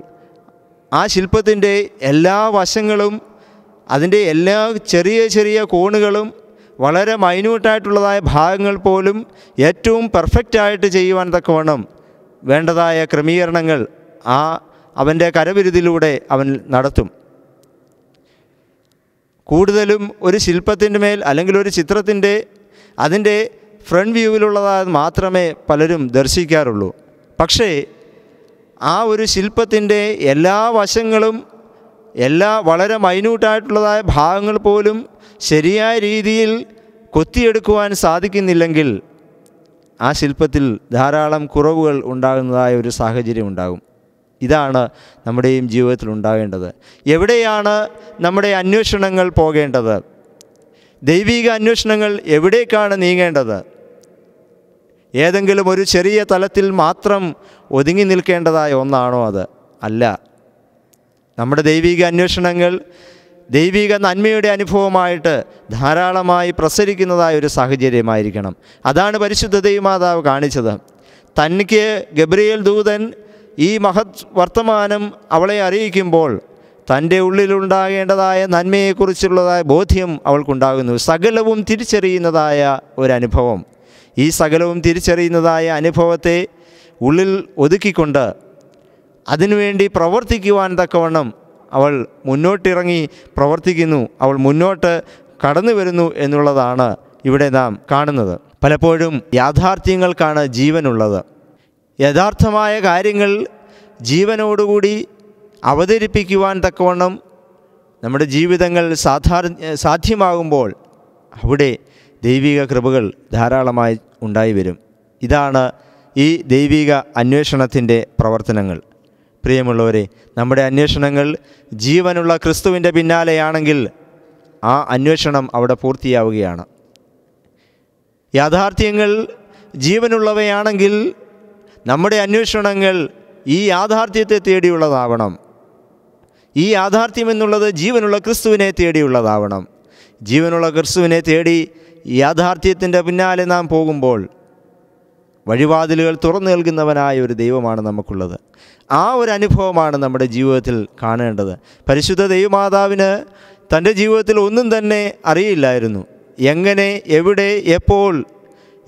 ആ ശില്പത്തിൻ്റെ എല്ലാ വശങ്ങളും അതിൻ്റെ എല്ലാ ചെറിയ ചെറിയ കോണുകളും വളരെ മൈന്യൂട്ടായിട്ടുള്ളതായ ഭാഗങ്ങൾ പോലും ഏറ്റവും പെർഫെക്റ്റായിട്ട് ചെയ്യുവാൻ തക്കവണ്ണം വേണ്ടതായ ക്രമീകരണങ്ങൾ ആ അവൻ്റെ കരവിരുതിലൂടെ അവൻ നടത്തും കൂടുതലും ഒരു ശില്പത്തിൻ്റെ മേൽ അല്ലെങ്കിൽ ഒരു ചിത്രത്തിൻ്റെ അതിൻ്റെ ഫ്രണ്ട് വ്യൂവിലുള്ളതായത് മാത്രമേ പലരും ദർശിക്കാറുള്ളൂ പക്ഷേ ആ ഒരു ശില്പത്തിൻ്റെ എല്ലാ വശങ്ങളും എല്ലാ വളരെ മൈന്യൂട്ടായിട്ടുള്ളതായ ഭാഗങ്ങൾ പോലും ശരിയായ രീതിയിൽ കൊത്തിയെടുക്കുവാൻ സാധിക്കുന്നില്ലെങ്കിൽ ആ ശില്പത്തിൽ ധാരാളം കുറവുകൾ ഉണ്ടാകുന്നതായ ഒരു സാഹചര്യം ഉണ്ടാകും ഇതാണ് നമ്മുടെയും ജീവിതത്തിൽ ഉണ്ടാകേണ്ടത് എവിടെയാണ് നമ്മുടെ അന്വേഷണങ്ങൾ പോകേണ്ടത് ദൈവിക അന്വേഷണങ്ങൾ എവിടേക്കാണ് നീങ്ങേണ്ടത് ഏതെങ്കിലും ഒരു ചെറിയ തലത്തിൽ മാത്രം ഒതുങ്ങി നിൽക്കേണ്ടതായ ഒന്നാണോ അത് അല്ല നമ്മുടെ ദൈവിക അന്വേഷണങ്ങൾ ദൈവിക നന്മയുടെ അനുഭവമായിട്ട് ധാരാളമായി പ്രസരിക്കുന്നതായ ഒരു സാഹചര്യമായിരിക്കണം അതാണ് പരിശുദ്ധ ദൈവമാതാവ് കാണിച്ചത് തനിക്ക് ഗബ്രിയേൽ ദൂതൻ ഈ മഹത് വർത്തമാനം അവളെ അറിയിക്കുമ്പോൾ തൻ്റെ ഉള്ളിലുണ്ടാകേണ്ടതായ നന്മയെക്കുറിച്ചുള്ളതായ ബോധ്യം അവൾക്കുണ്ടാകുന്നു സകലവും തിരിച്ചറിയുന്നതായ ഒരനുഭവം ഈ സകലവും തിരിച്ചറിയുന്നതായ അനുഭവത്തെ ഉള്ളിൽ ഒതുക്കിക്കൊണ്ട് അതിനുവേണ്ടി പ്രവർത്തിക്കുവാൻ തക്കവണ്ണം അവൾ മുന്നോട്ടിറങ്ങി പ്രവർത്തിക്കുന്നു അവൾ മുന്നോട്ട് കടന്നു വരുന്നു എന്നുള്ളതാണ് ഇവിടെ നാം കാണുന്നത് പലപ്പോഴും യാഥാർത്ഥ്യങ്ങൾക്കാണ് ജീവനുള്ളത് യഥാർത്ഥമായ കാര്യങ്ങൾ ജീവനോടുകൂടി അവതരിപ്പിക്കുവാൻ തക്കവണ്ണം നമ്മുടെ ജീവിതങ്ങൾ സാധാരണ സാധ്യമാകുമ്പോൾ അവിടെ ദൈവിക കൃപകൾ ധാരാളമായി ഉണ്ടായി വരും ഇതാണ് ഈ ദൈവിക അന്വേഷണത്തിൻ്റെ പ്രവർത്തനങ്ങൾ പ്രിയമുള്ളവരെ നമ്മുടെ അന്വേഷണങ്ങൾ ജീവനുള്ള ക്രിസ്തുവിൻ്റെ പിന്നാലെയാണെങ്കിൽ ആ അന്വേഷണം അവിടെ പൂർത്തിയാവുകയാണ് യാഥാർത്ഥ്യങ്ങൾ ജീവനുള്ളവയാണെങ്കിൽ നമ്മുടെ അന്വേഷണങ്ങൾ ഈ യാഥാർത്ഥ്യത്തെ തേടിയുള്ളതാവണം ഈ യാഥാർത്ഥ്യം എന്നുള്ളത് ജീവനുള്ള ക്രിസ്തുവിനെ തേടിയുള്ളതാവണം ജീവനുള്ള ക്രിസ്തുവിനെ തേടി യാഥാർത്ഥ്യത്തിൻ്റെ പിന്നാലെ നാം പോകുമ്പോൾ വഴിവാതിലുകൾ തുറന്നു നൽകുന്നവനായ ഒരു ദൈവമാണ് നമുക്കുള്ളത് ആ ഒരു അനുഭവമാണ് നമ്മുടെ ജീവിതത്തിൽ കാണേണ്ടത് പരിശുദ്ധ ദൈവമാതാവിന് തൻ്റെ ജീവിതത്തിൽ ഒന്നും തന്നെ അറിയില്ലായിരുന്നു എങ്ങനെ എവിടെ എപ്പോൾ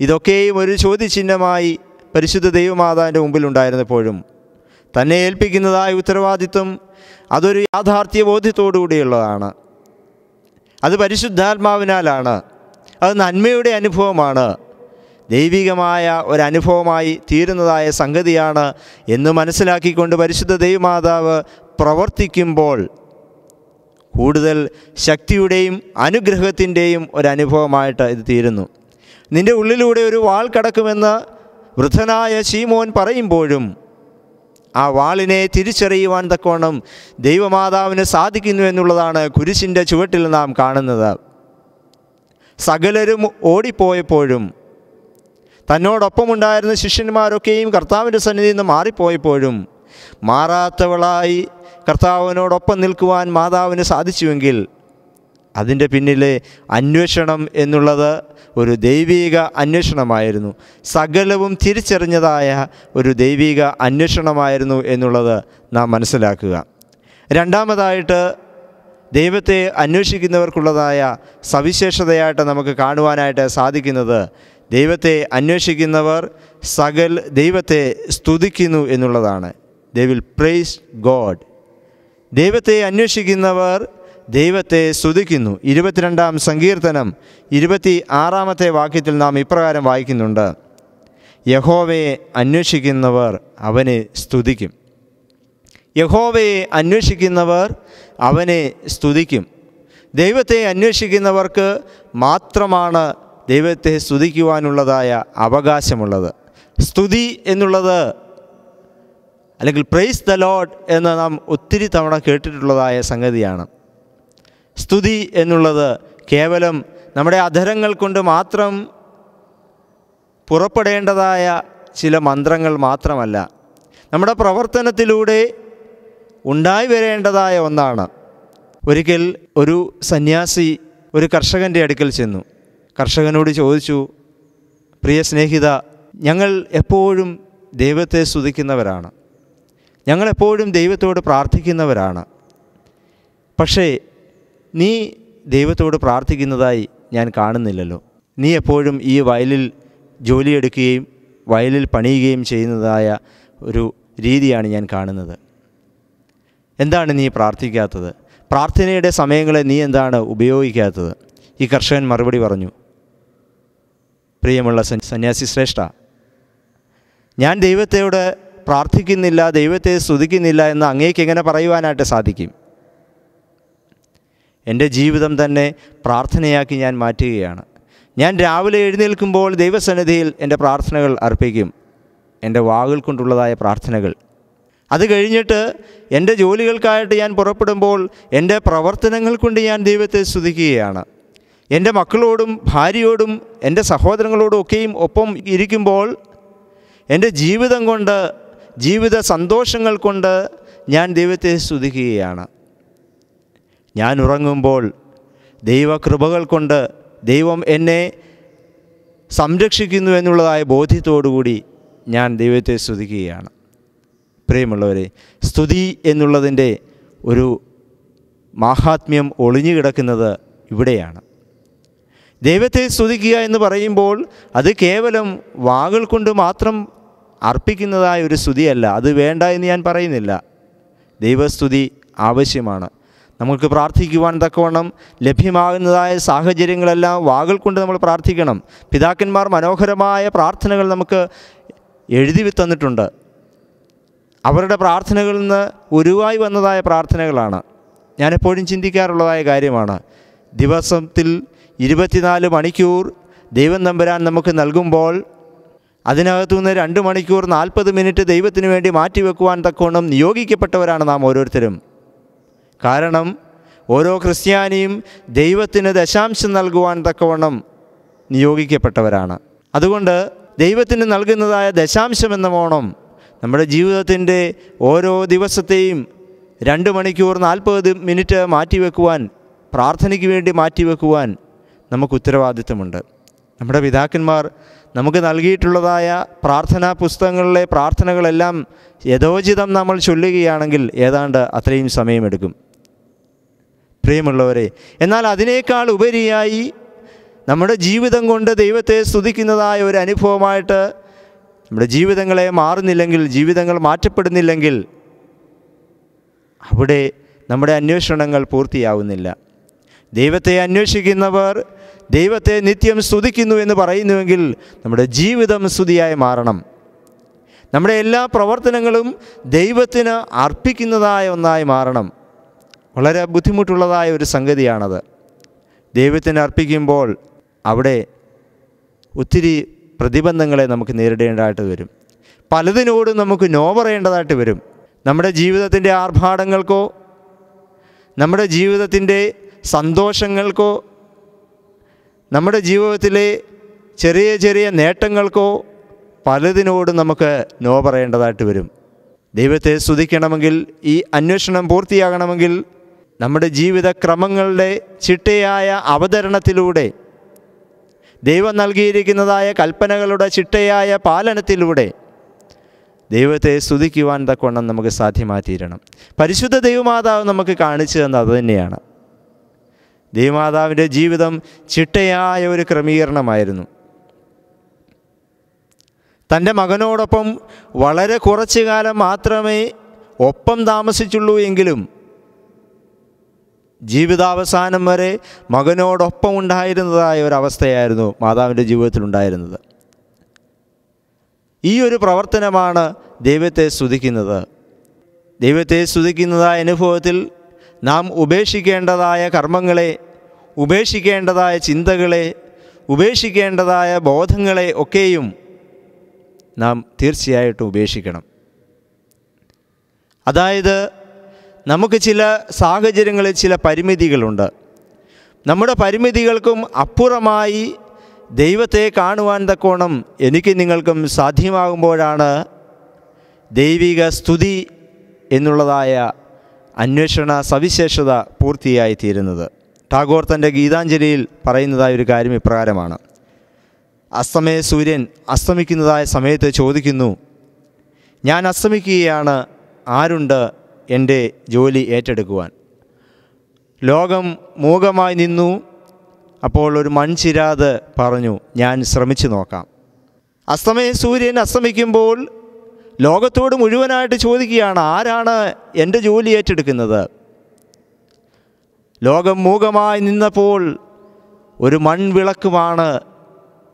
ഇതൊക്കെയും ഒരു ചോദ്യചിഹ്നമായി പരിശുദ്ധ ദൈവമാതാവിൻ്റെ ഉണ്ടായിരുന്നപ്പോഴും തന്നെ ഏൽപ്പിക്കുന്നതായ ഉത്തരവാദിത്വം അതൊരു യാഥാർത്ഥ്യ ബോധ്യത്തോടുകൂടിയുള്ളതാണ് അത് പരിശുദ്ധാത്മാവിനാലാണ് അത് നന്മയുടെ അനുഭവമാണ് ദൈവികമായ ഒരനുഭവമായി തീരുന്നതായ സംഗതിയാണ് എന്ന് മനസ്സിലാക്കിക്കൊണ്ട് പരിശുദ്ധ ദൈവമാതാവ് പ്രവർത്തിക്കുമ്പോൾ കൂടുതൽ ശക്തിയുടെയും അനുഗ്രഹത്തിൻ്റെയും ഒരനുഭവമായിട്ട് ഇത് തീരുന്നു നിൻ്റെ ഉള്ളിലൂടെ ഒരു വാൾ കടക്കുമെന്ന് വൃദ്ധനായ ശീമോൻ പറയുമ്പോഴും ആ വാളിനെ തിരിച്ചറിയുവാൻ തക്കവണ്ണം ദൈവമാതാവിന് സാധിക്കുന്നു എന്നുള്ളതാണ് കുരിശിൻ്റെ ചുവട്ടിൽ നാം കാണുന്നത് സകലരും ഓടിപ്പോയപ്പോഴും തന്നോടൊപ്പമുണ്ടായിരുന്ന ശിഷ്യന്മാരൊക്കെയും കർത്താവിൻ്റെ സന്നിധിയിൽ നിന്ന് മാറിപ്പോയപ്പോഴും മാറാത്തവളായി കർത്താവിനോടൊപ്പം നിൽക്കുവാൻ മാതാവിന് സാധിച്ചുവെങ്കിൽ അതിൻ്റെ പിന്നിലെ അന്വേഷണം എന്നുള്ളത് ഒരു ദൈവീക അന്വേഷണമായിരുന്നു സകലവും തിരിച്ചറിഞ്ഞതായ ഒരു ദൈവീക അന്വേഷണമായിരുന്നു എന്നുള്ളത് നാം മനസ്സിലാക്കുക രണ്ടാമതായിട്ട് ദൈവത്തെ അന്വേഷിക്കുന്നവർക്കുള്ളതായ സവിശേഷതയായിട്ട് നമുക്ക് കാണുവാനായിട്ട് സാധിക്കുന്നത് ദൈവത്തെ അന്വേഷിക്കുന്നവർ സകൽ ദൈവത്തെ സ്തുതിക്കുന്നു എന്നുള്ളതാണ് ദ വിൽ പ്രേസ് ഗോഡ് ദൈവത്തെ അന്വേഷിക്കുന്നവർ ദൈവത്തെ സ്തുതിക്കുന്നു ഇരുപത്തിരണ്ടാം സങ്കീർത്തനം ഇരുപത്തി ആറാമത്തെ വാക്യത്തിൽ നാം ഇപ്രകാരം വായിക്കുന്നുണ്ട് യഹോവയെ അന്വേഷിക്കുന്നവർ അവനെ സ്തുതിക്കും യഹോവയെ അന്വേഷിക്കുന്നവർ അവനെ സ്തുതിക്കും ദൈവത്തെ അന്വേഷിക്കുന്നവർക്ക് മാത്രമാണ് ദൈവത്തെ സ്തുതിക്കുവാനുള്ളതായ അവകാശമുള്ളത് സ്തുതി എന്നുള്ളത് അല്ലെങ്കിൽ പ്രൈസ് ദ ലോഡ് എന്ന് നാം ഒത്തിരി തവണ കേട്ടിട്ടുള്ളതായ സംഗതിയാണ് സ്തുതി എന്നുള്ളത് കേവലം നമ്മുടെ അധരങ്ങൾ കൊണ്ട് മാത്രം പുറപ്പെടേണ്ടതായ ചില മന്ത്രങ്ങൾ മാത്രമല്ല നമ്മുടെ പ്രവർത്തനത്തിലൂടെ ഉണ്ടായി വരേണ്ടതായ ഒന്നാണ് ഒരിക്കൽ ഒരു സന്യാസി ഒരു കർഷകൻ്റെ അടുക്കൽ ചെന്നു കർഷകനോട് ചോദിച്ചു പ്രിയ സ്നേഹിത ഞങ്ങൾ എപ്പോഴും ദൈവത്തെ സ്തുതിക്കുന്നവരാണ് ഞങ്ങളെപ്പോഴും ദൈവത്തോട് പ്രാർത്ഥിക്കുന്നവരാണ് പക്ഷേ നീ ദൈവത്തോട് പ്രാർത്ഥിക്കുന്നതായി ഞാൻ കാണുന്നില്ലല്ലോ നീ എപ്പോഴും ഈ വയലിൽ ജോലിയെടുക്കുകയും വയലിൽ പണിയുകയും ചെയ്യുന്നതായ ഒരു രീതിയാണ് ഞാൻ കാണുന്നത് എന്താണ് നീ പ്രാർത്ഥിക്കാത്തത് പ്രാർത്ഥനയുടെ സമയങ്ങളെ നീ എന്താണ് ഉപയോഗിക്കാത്തത് ഈ കർഷകൻ മറുപടി പറഞ്ഞു പ്രിയമുള്ള സന്യാസി ശ്രേഷ്ഠ ഞാൻ ദൈവത്തെയോട് പ്രാർത്ഥിക്കുന്നില്ല ദൈവത്തെ സ്തുതിക്കുന്നില്ല എന്ന് അങ്ങേക്ക് എങ്ങനെ പറയുവാനായിട്ട് സാധിക്കും എൻ്റെ ജീവിതം തന്നെ പ്രാർത്ഥനയാക്കി ഞാൻ മാറ്റുകയാണ് ഞാൻ രാവിലെ എഴുന്നേൽക്കുമ്പോൾ ദൈവസന്നിധിയിൽ എൻ്റെ പ്രാർത്ഥനകൾ അർപ്പിക്കും എൻ്റെ വാകുകൾ കൊണ്ടുള്ളതായ പ്രാർത്ഥനകൾ അത് കഴിഞ്ഞിട്ട് എൻ്റെ ജോലികൾക്കായിട്ട് ഞാൻ പുറപ്പെടുമ്പോൾ എൻ്റെ പ്രവർത്തനങ്ങൾ കൊണ്ട് ഞാൻ ദൈവത്തെ സ്തുതിക്കുകയാണ് എൻ്റെ മക്കളോടും ഭാര്യയോടും എൻ്റെ സഹോദരങ്ങളോടും ഒക്കെയും ഒപ്പം ഇരിക്കുമ്പോൾ എൻ്റെ ജീവിതം കൊണ്ട് ജീവിത സന്തോഷങ്ങൾ കൊണ്ട് ഞാൻ ദൈവത്തെ സ്തുതിക്കുകയാണ് ഞാൻ ഉറങ്ങുമ്പോൾ ദൈവകൃപകൾ കൊണ്ട് ദൈവം എന്നെ സംരക്ഷിക്കുന്നു എന്നുള്ളതായ ബോധ്യത്തോടുകൂടി ഞാൻ ദൈവത്തെ സ്തുതിക്കുകയാണ് പ്രിയമുള്ളവരെ സ്തുതി എന്നുള്ളതിൻ്റെ ഒരു മാഹാത്മ്യം ഒളിഞ്ഞുകിടക്കുന്നത് കിടക്കുന്നത് ഇവിടെയാണ് ദൈവത്തെ സ്തുതിക്കുക എന്ന് പറയുമ്പോൾ അത് കേവലം വാകൾ കൊണ്ട് മാത്രം അർപ്പിക്കുന്നതായ ഒരു സ്തുതിയല്ല അത് വേണ്ട എന്ന് ഞാൻ പറയുന്നില്ല ദൈവസ്തുതി ആവശ്യമാണ് നമുക്ക് പ്രാർത്ഥിക്കുവാൻ തക്കവണ്ണം ലഭ്യമാകുന്നതായ സാഹചര്യങ്ങളെല്ലാം വാകൾ കൊണ്ട് നമ്മൾ പ്രാർത്ഥിക്കണം പിതാക്കന്മാർ മനോഹരമായ പ്രാർത്ഥനകൾ നമുക്ക് എഴുതി തന്നിട്ടുണ്ട് അവരുടെ പ്രാർത്ഥനകളിൽ നിന്ന് ഉരുവായി വന്നതായ പ്രാർത്ഥനകളാണ് ഞാനെപ്പോഴും ചിന്തിക്കാറുള്ളതായ കാര്യമാണ് ദിവസത്തിൽ ഇരുപത്തിനാല് മണിക്കൂർ ദൈവം നമ്പരാൻ നമുക്ക് നൽകുമ്പോൾ നിന്ന് രണ്ട് മണിക്കൂർ നാൽപ്പത് മിനിറ്റ് ദൈവത്തിന് വേണ്ടി മാറ്റിവെക്കുവാൻ തക്കവണ്ണം നിയോഗിക്കപ്പെട്ടവരാണ് നാം ഓരോരുത്തരും കാരണം ഓരോ ക്രിസ്ത്യാനിയും ദൈവത്തിന് ദശാംശം നൽകുവാൻ തക്കവണ്ണം നിയോഗിക്കപ്പെട്ടവരാണ് അതുകൊണ്ട് ദൈവത്തിന് നൽകുന്നതായ ദശാംശം എന്ന മോണം നമ്മുടെ ജീവിതത്തിൻ്റെ ഓരോ ദിവസത്തെയും രണ്ട് മണിക്കൂർ നാൽപ്പത് മിനിറ്റ് മാറ്റിവെക്കുവാൻ പ്രാർത്ഥനയ്ക്ക് വേണ്ടി മാറ്റിവെക്കുവാൻ നമുക്ക് ഉത്തരവാദിത്വമുണ്ട് നമ്മുടെ പിതാക്കന്മാർ നമുക്ക് നൽകിയിട്ടുള്ളതായ പ്രാർത്ഥനാ പുസ്തകങ്ങളിലെ പ്രാർത്ഥനകളെല്ലാം യഥോചിതം നമ്മൾ ചൊല്ലുകയാണെങ്കിൽ ഏതാണ്ട് അത്രയും സമയമെടുക്കും പ്രിയമുള്ളവരെ എന്നാൽ അതിനേക്കാൾ ഉപരിയായി നമ്മുടെ ജീവിതം കൊണ്ട് ദൈവത്തെ സ്തുതിക്കുന്നതായ ഒരു അനുഭവമായിട്ട് നമ്മുടെ ജീവിതങ്ങളെ മാറുന്നില്ലെങ്കിൽ ജീവിതങ്ങൾ മാറ്റപ്പെടുന്നില്ലെങ്കിൽ അവിടെ നമ്മുടെ അന്വേഷണങ്ങൾ പൂർത്തിയാവുന്നില്ല ദൈവത്തെ അന്വേഷിക്കുന്നവർ ദൈവത്തെ നിത്യം സ്തുതിക്കുന്നു എന്ന് പറയുന്നുവെങ്കിൽ നമ്മുടെ ജീവിതം സ്തുതിയായി മാറണം നമ്മുടെ എല്ലാ പ്രവർത്തനങ്ങളും ദൈവത്തിന് അർപ്പിക്കുന്നതായ ഒന്നായി മാറണം വളരെ ബുദ്ധിമുട്ടുള്ളതായ ഒരു സംഗതിയാണത് ദൈവത്തിന് അർപ്പിക്കുമ്പോൾ അവിടെ ഒത്തിരി പ്രതിബന്ധങ്ങളെ നമുക്ക് നേരിടേണ്ടതായിട്ട് വരും പലതിനോടും നമുക്ക് നോ പറയേണ്ടതായിട്ട് വരും നമ്മുടെ ജീവിതത്തിൻ്റെ ആർഭാടങ്ങൾക്കോ നമ്മുടെ ജീവിതത്തിൻ്റെ സന്തോഷങ്ങൾക്കോ നമ്മുടെ ജീവിതത്തിലെ ചെറിയ ചെറിയ നേട്ടങ്ങൾക്കോ പലതിനോടും നമുക്ക് നോ പറയേണ്ടതായിട്ട് വരും ദൈവത്തെ സ്തുതിക്കണമെങ്കിൽ ഈ അന്വേഷണം പൂർത്തിയാകണമെങ്കിൽ നമ്മുടെ ക്രമങ്ങളുടെ ചിട്ടയായ അവതരണത്തിലൂടെ ദൈവം നൽകിയിരിക്കുന്നതായ കൽപ്പനകളുടെ ചിട്ടയായ പാലനത്തിലൂടെ ദൈവത്തെ സ്തുതിക്കുവാൻ തക്കവണ്ണം നമുക്ക് സാധ്യമായിത്തീരണം പരിശുദ്ധ ദൈവമാതാവ് നമുക്ക് കാണിച്ചു തന്നത് അതുതന്നെയാണ് ദേവിമാതാവിൻ്റെ ജീവിതം ചിട്ടയായ ഒരു ക്രമീകരണമായിരുന്നു തൻ്റെ മകനോടൊപ്പം വളരെ കുറച്ചു കാലം മാത്രമേ ഒപ്പം താമസിച്ചുള്ളൂ എങ്കിലും ജീവിതാവസാനം വരെ മകനോടൊപ്പം ഉണ്ടായിരുന്നതായ ഒരവസ്ഥയായിരുന്നു മാതാവിൻ്റെ ജീവിതത്തിലുണ്ടായിരുന്നത് ഈ ഒരു പ്രവർത്തനമാണ് ദൈവത്തെ സ്തുതിക്കുന്നത് ദൈവത്തെ സ്തുതിക്കുന്നതായ അനുഭവത്തിൽ നാം ഉപേക്ഷിക്കേണ്ടതായ കർമ്മങ്ങളെ ഉപേക്ഷിക്കേണ്ടതായ ചിന്തകളെ ഉപേക്ഷിക്കേണ്ടതായ ബോധങ്ങളെ ഒക്കെയും നാം തീർച്ചയായിട്ടും ഉപേക്ഷിക്കണം അതായത് നമുക്ക് ചില സാഹചര്യങ്ങളിൽ ചില പരിമിതികളുണ്ട് നമ്മുടെ പരിമിതികൾക്കും അപ്പുറമായി ദൈവത്തെ കാണുവാൻ തക്കോണം എനിക്ക് നിങ്ങൾക്കും സാധ്യമാകുമ്പോഴാണ് ദൈവിക സ്തുതി എന്നുള്ളതായ അന്വേഷണ സവിശേഷത പൂർത്തിയായിത്തീരുന്നത് ടാഗോർ തൻ്റെ ഗീതാഞ്ജലിയിൽ പറയുന്നതായ ഒരു കാര്യം ഇപ്രകാരമാണ് അസ്തമയ സൂര്യൻ അസ്തമിക്കുന്നതായ സമയത്ത് ചോദിക്കുന്നു ഞാൻ അസ്തമിക്കുകയാണ് ആരുണ്ട് എൻ്റെ ജോലി ഏറ്റെടുക്കുവാൻ ലോകം മൂകമായി നിന്നു അപ്പോൾ ഒരു മൺചിരാത് പറഞ്ഞു ഞാൻ ശ്രമിച്ചു നോക്കാം അസ്തമയ സൂര്യൻ അസ്തമിക്കുമ്പോൾ ലോകത്തോട് മുഴുവനായിട്ട് ചോദിക്കുകയാണ് ആരാണ് എൻ്റെ ജോലി ഏറ്റെടുക്കുന്നത് ലോകം മൂകമായി നിന്നപ്പോൾ ഒരു മൺവിളക്കുമാണ്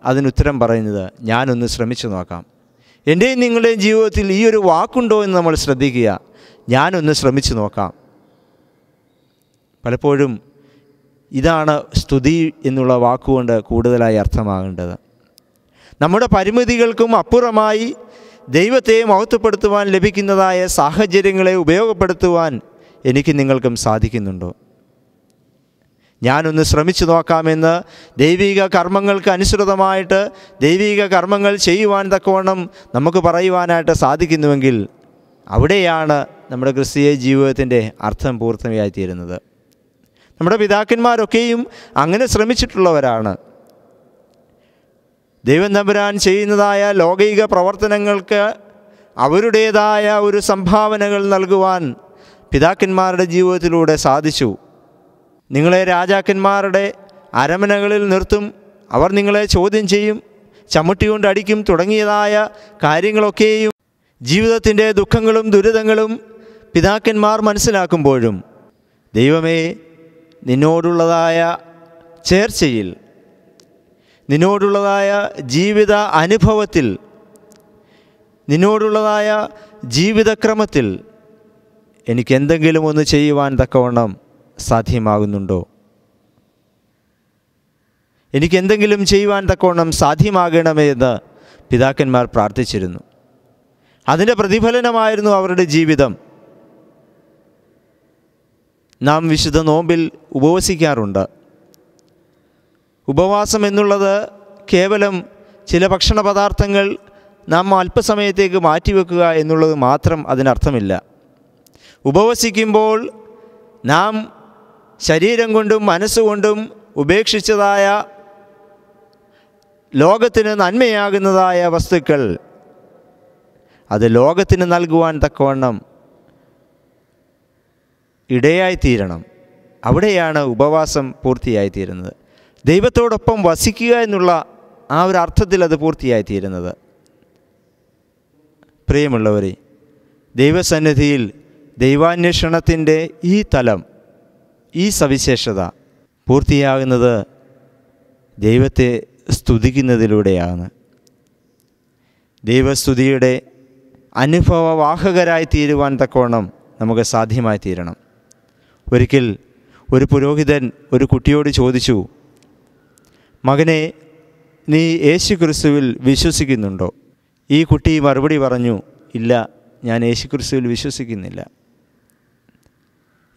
അതിനുത്തരം പറയുന്നത് ഞാനൊന്ന് ശ്രമിച്ചു നോക്കാം എൻ്റെയും നിങ്ങളുടെയും ജീവിതത്തിൽ ഈ ഒരു വാക്കുണ്ടോ എന്ന് നമ്മൾ ശ്രദ്ധിക്കുക ഞാനൊന്ന് ശ്രമിച്ചു നോക്കാം പലപ്പോഴും ഇതാണ് സ്തുതി എന്നുള്ള വാക്കുകൊണ്ട് കൂടുതലായി അർത്ഥമാകേണ്ടത് നമ്മുടെ പരിമിതികൾക്കും അപ്പുറമായി ദൈവത്തെ മഹത്വപ്പെടുത്തുവാൻ ലഭിക്കുന്നതായ സാഹചര്യങ്ങളെ ഉപയോഗപ്പെടുത്തുവാൻ എനിക്ക് നിങ്ങൾക്കും സാധിക്കുന്നുണ്ടോ ഞാനൊന്ന് ശ്രമിച്ചു നോക്കാമെന്ന് ദൈവിക കർമ്മങ്ങൾക്ക് അനുസൃതമായിട്ട് ദൈവിക കർമ്മങ്ങൾ ചെയ്യുവാൻ തക്കവണ്ണം നമുക്ക് പറയുവാനായിട്ട് സാധിക്കുന്നുവെങ്കിൽ അവിടെയാണ് നമ്മുടെ ക്രിസ്തീയ ജീവിതത്തിൻ്റെ അർത്ഥം പൂർണ്ണമായിത്തീരുന്നത് നമ്മുടെ പിതാക്കന്മാരൊക്കെയും അങ്ങനെ ശ്രമിച്ചിട്ടുള്ളവരാണ് ദൈവം തമ്പുരാൻ ചെയ്യുന്നതായ ലൗകിക പ്രവർത്തനങ്ങൾക്ക് അവരുടേതായ ഒരു സംഭാവനകൾ നൽകുവാൻ പിതാക്കന്മാരുടെ ജീവിതത്തിലൂടെ സാധിച്ചു നിങ്ങളെ രാജാക്കന്മാരുടെ അരമനകളിൽ നിർത്തും അവർ നിങ്ങളെ ചോദ്യം ചെയ്യും ചമ്മട്ടി കൊണ്ട് അടിക്കും തുടങ്ങിയതായ കാര്യങ്ങളൊക്കെയും ജീവിതത്തിൻ്റെ ദുഃഖങ്ങളും ദുരിതങ്ങളും പിതാക്കന്മാർ മനസ്സിലാക്കുമ്പോഴും ദൈവമേ നിന്നോടുള്ളതായ ചേർച്ചയിൽ നിന്നോടുള്ളതായ ജീവിത അനുഭവത്തിൽ നിന്നോടുള്ളതായ ജീവിതക്രമത്തിൽ എനിക്ക് എന്തെങ്കിലും ഒന്ന് ചെയ്യുവാൻ തക്കവണ്ണം സാധ്യമാകുന്നുണ്ടോ എനിക്ക് എന്തെങ്കിലും ചെയ്യുവാൻ തക്കവണ്ണം സാധ്യമാകണമേ എന്ന് പിതാക്കന്മാർ പ്രാർത്ഥിച്ചിരുന്നു അതിൻ്റെ പ്രതിഫലനമായിരുന്നു അവരുടെ ജീവിതം നാം വിശുദ്ധ നോമ്പിൽ ഉപവസിക്കാറുണ്ട് ഉപവാസം എന്നുള്ളത് കേവലം ചില ഭക്ഷണ പദാർത്ഥങ്ങൾ നാം അല്പസമയത്തേക്ക് മാറ്റിവെക്കുക എന്നുള്ളത് മാത്രം അതിനർത്ഥമില്ല ഉപവസിക്കുമ്പോൾ നാം ശരീരം കൊണ്ടും മനസ്സുകൊണ്ടും ഉപേക്ഷിച്ചതായ ലോകത്തിന് നന്മയാകുന്നതായ വസ്തുക്കൾ അത് ലോകത്തിന് നൽകുവാൻ തക്കവണ്ണം ഇടയായിത്തീരണം അവിടെയാണ് ഉപവാസം പൂർത്തിയായിത്തീരുന്നത് ദൈവത്തോടൊപ്പം വസിക്കുക എന്നുള്ള ആ ഒരു അർത്ഥത്തിൽ അത് പൂർത്തിയായിത്തീരുന്നത് പ്രിയമുള്ളവരെ ദൈവസന്നിധിയിൽ ദൈവാന്വേഷണത്തിൻ്റെ ഈ തലം ഈ സവിശേഷത പൂർത്തിയാകുന്നത് ദൈവത്തെ സ്തുതിക്കുന്നതിലൂടെയാണ് ദൈവസ്തുതിയുടെ അനുഭവവാഹകരായി തീരുവാൻ തക്കോണം നമുക്ക് സാധ്യമായി തീരണം ഒരിക്കൽ ഒരു പുരോഹിതൻ ഒരു കുട്ടിയോട് ചോദിച്ചു മകനെ നീ യേശു ക്രിസ്തുവിൽ വിശ്വസിക്കുന്നുണ്ടോ ഈ കുട്ടി മറുപടി പറഞ്ഞു ഇല്ല ഞാൻ യേശു ക്രിസ്തുവിൽ വിശ്വസിക്കുന്നില്ല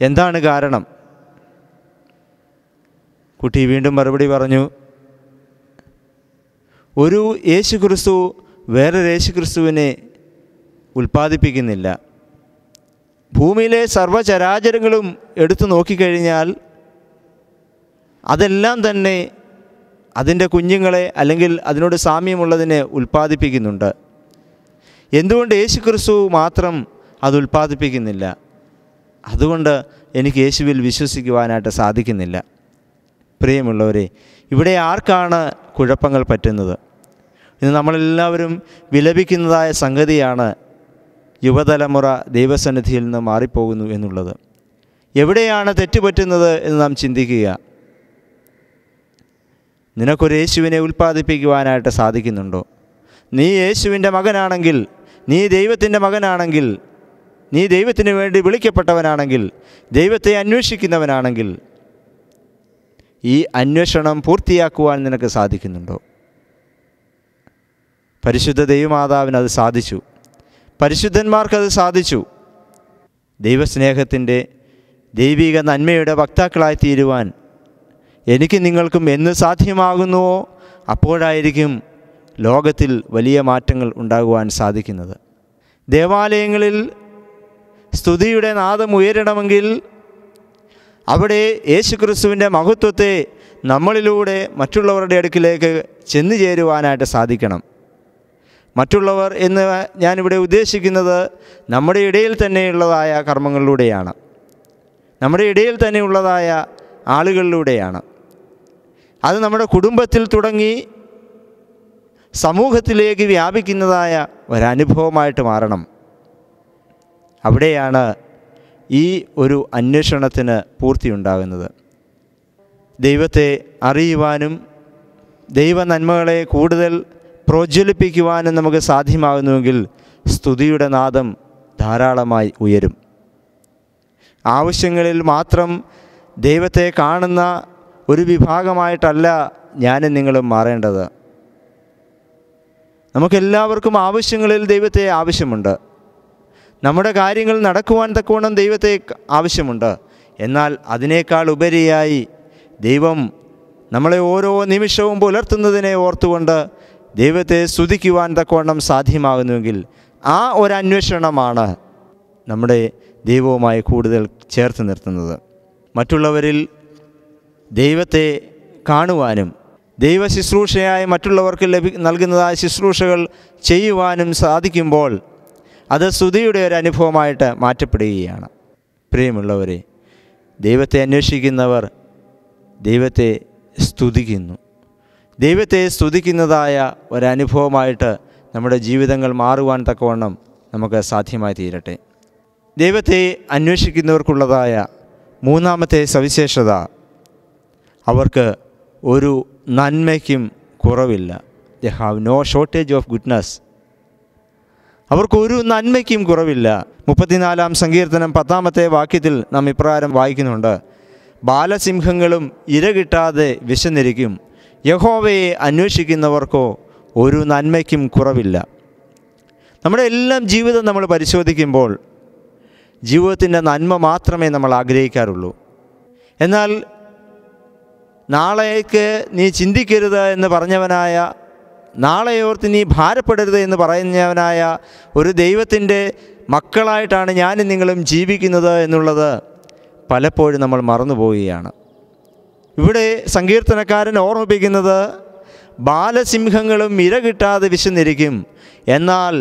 എന്താണ് കാരണം കുട്ടി വീണ്ടും മറുപടി പറഞ്ഞു ഒരു യേശു ക്രിസ്തു വേറൊരു യേശു ക്രിസ്തുവിനെ ഉൽപ്പാദിപ്പിക്കുന്നില്ല ഭൂമിയിലെ സർവചരാചരങ്ങളും എടുത്തു നോക്കിക്കഴിഞ്ഞാൽ അതെല്ലാം തന്നെ അതിൻ്റെ കുഞ്ഞുങ്ങളെ അല്ലെങ്കിൽ അതിനോട് സാമ്യമുള്ളതിനെ ഉൽപ്പാദിപ്പിക്കുന്നുണ്ട് എന്തുകൊണ്ട് യേശു ക്രിസ്തു മാത്രം അത് ഉൽപ്പാദിപ്പിക്കുന്നില്ല അതുകൊണ്ട് എനിക്ക് യേശുവിൽ വിശ്വസിക്കുവാനായിട്ട് സാധിക്കുന്നില്ല പ്രിയമുള്ളവരെ ഇവിടെ ആർക്കാണ് കുഴപ്പങ്ങൾ പറ്റുന്നത് ഇന്ന് നമ്മളെല്ലാവരും വിലപിക്കുന്നതായ സംഗതിയാണ് യുവതലമുറ ദൈവസന്നിധിയിൽ നിന്ന് മാറിപ്പോകുന്നു എന്നുള്ളത് എവിടെയാണ് തെറ്റുപറ്റുന്നത് എന്ന് നാം ചിന്തിക്കുക നിനക്കൊരു യേശുവിനെ ഉൽപ്പാദിപ്പിക്കുവാനായിട്ട് സാധിക്കുന്നുണ്ടോ നീ യേശുവിൻ്റെ മകനാണെങ്കിൽ നീ ദൈവത്തിൻ്റെ മകനാണെങ്കിൽ നീ ദൈവത്തിന് വേണ്ടി വിളിക്കപ്പെട്ടവനാണെങ്കിൽ ദൈവത്തെ അന്വേഷിക്കുന്നവനാണെങ്കിൽ ഈ അന്വേഷണം പൂർത്തിയാക്കുവാൻ നിനക്ക് സാധിക്കുന്നുണ്ടോ പരിശുദ്ധ ദൈവമാതാവിന് അത് സാധിച്ചു പരിശുദ്ധന്മാർക്കത് സാധിച്ചു ദൈവസ്നേഹത്തിൻ്റെ ദൈവിക നന്മയുടെ വക്താക്കളായി തീരുവാൻ എനിക്ക് നിങ്ങൾക്കും എന്ന് സാധ്യമാകുന്നുവോ അപ്പോഴായിരിക്കും ലോകത്തിൽ വലിയ മാറ്റങ്ങൾ ഉണ്ടാകുവാൻ സാധിക്കുന്നത് ദേവാലയങ്ങളിൽ സ്തുതിയുടെ നാദം ഉയരണമെങ്കിൽ അവിടെ ക്രിസ്തുവിൻ്റെ മഹത്വത്തെ നമ്മളിലൂടെ മറ്റുള്ളവരുടെ അടുക്കിലേക്ക് ചെന്നു ചേരുവാനായിട്ട് സാധിക്കണം മറ്റുള്ളവർ എന്ന് ഞാനിവിടെ ഉദ്ദേശിക്കുന്നത് നമ്മുടെ ഇടയിൽ തന്നെയുള്ളതായ കർമ്മങ്ങളിലൂടെയാണ് നമ്മുടെ ഇടയിൽ തന്നെയുള്ളതായ ആളുകളിലൂടെയാണ് അത് നമ്മുടെ കുടുംബത്തിൽ തുടങ്ങി സമൂഹത്തിലേക്ക് വ്യാപിക്കുന്നതായ ഒരനുഭവമായിട്ട് മാറണം അവിടെയാണ് ഈ ഒരു അന്വേഷണത്തിന് പൂർത്തിയുണ്ടാകുന്നത് ദൈവത്തെ അറിയുവാനും ദൈവ നന്മകളെ കൂടുതൽ പ്രോജ്വലിപ്പിക്കുവാനും നമുക്ക് സാധ്യമാകുന്നുവെങ്കിൽ സ്തുതിയുടെ നാദം ധാരാളമായി ഉയരും ആവശ്യങ്ങളിൽ മാത്രം ദൈവത്തെ കാണുന്ന ഒരു വിഭാഗമായിട്ടല്ല ഞാനും നിങ്ങളും മാറേണ്ടത് നമുക്കെല്ലാവർക്കും ആവശ്യങ്ങളിൽ ദൈവത്തെ ആവശ്യമുണ്ട് നമ്മുടെ കാര്യങ്ങൾ നടക്കുവാൻ തക്കവണ്ണം ദൈവത്തെ ആവശ്യമുണ്ട് എന്നാൽ അതിനേക്കാൾ ഉപരിയായി ദൈവം നമ്മളെ ഓരോ നിമിഷവും പുലർത്തുന്നതിനെ ഓർത്തുകൊണ്ട് ദൈവത്തെ സ്തുതിക്കുവാൻ തക്കവണ്ണം സാധ്യമാകുന്നുവെങ്കിൽ ആ ഒരു അന്വേഷണമാണ് നമ്മുടെ ദൈവവുമായി കൂടുതൽ ചേർത്ത് നിർത്തുന്നത് മറ്റുള്ളവരിൽ ദൈവത്തെ കാണുവാനും ദൈവശുശ്രൂഷയായി മറ്റുള്ളവർക്ക് ലഭി നൽകുന്നതായ ശുശ്രൂഷകൾ ചെയ്യുവാനും സാധിക്കുമ്പോൾ അത് ശ്രുതിയുടെ ഒരു അനുഭവമായിട്ട് മാറ്റപ്പെടുകയാണ് പ്രിയമുള്ളവരെ ദൈവത്തെ അന്വേഷിക്കുന്നവർ ദൈവത്തെ സ്തുതിക്കുന്നു ദൈവത്തെ സ്തുതിക്കുന്നതായ ഒരനുഭവമായിട്ട് നമ്മുടെ ജീവിതങ്ങൾ മാറുവാൻ തക്കവണ്ണം നമുക്ക് സാധ്യമായി തീരട്ടെ ദൈവത്തെ അന്വേഷിക്കുന്നവർക്കുള്ളതായ മൂന്നാമത്തെ സവിശേഷത അവർക്ക് ഒരു നന്മയ്ക്കും കുറവില്ല they have no shortage of goodness അവർക്കൊരു നന്മയ്ക്കും കുറവില്ല മുപ്പത്തിനാലാം സങ്കീർത്തനം പത്താമത്തെ വാക്യത്തിൽ നാം ഇപ്രകാരം വായിക്കുന്നുണ്ട് ബാലസിംഹങ്ങളും ഇര കിട്ടാതെ വിശന്നിരിക്കും യഹോവയെ അന്വേഷിക്കുന്നവർക്കോ ഒരു നന്മയ്ക്കും കുറവില്ല നമ്മുടെ എല്ലാം ജീവിതം നമ്മൾ പരിശോധിക്കുമ്പോൾ ജീവിതത്തിൻ്റെ നന്മ മാത്രമേ നമ്മൾ ആഗ്രഹിക്കാറുള്ളൂ എന്നാൽ നാളേക്ക് നീ ചിന്തിക്കരുത് എന്ന് പറഞ്ഞവനായ നാളെയോർത്ത് നീ ഭാരപ്പെടരുത് എന്ന് പറഞ്ഞവനായ ഒരു ദൈവത്തിൻ്റെ മക്കളായിട്ടാണ് ഞാനും നിങ്ങളും ജീവിക്കുന്നത് എന്നുള്ളത് പലപ്പോഴും നമ്മൾ മറന്നുപോവുകയാണ് ഇവിടെ സങ്കീർത്തനക്കാരൻ ഓർമ്മിപ്പിക്കുന്നത് ബാലസിംഹങ്ങളും ഇര കിട്ടാതെ വിശന്നിരിക്കും എന്നാൽ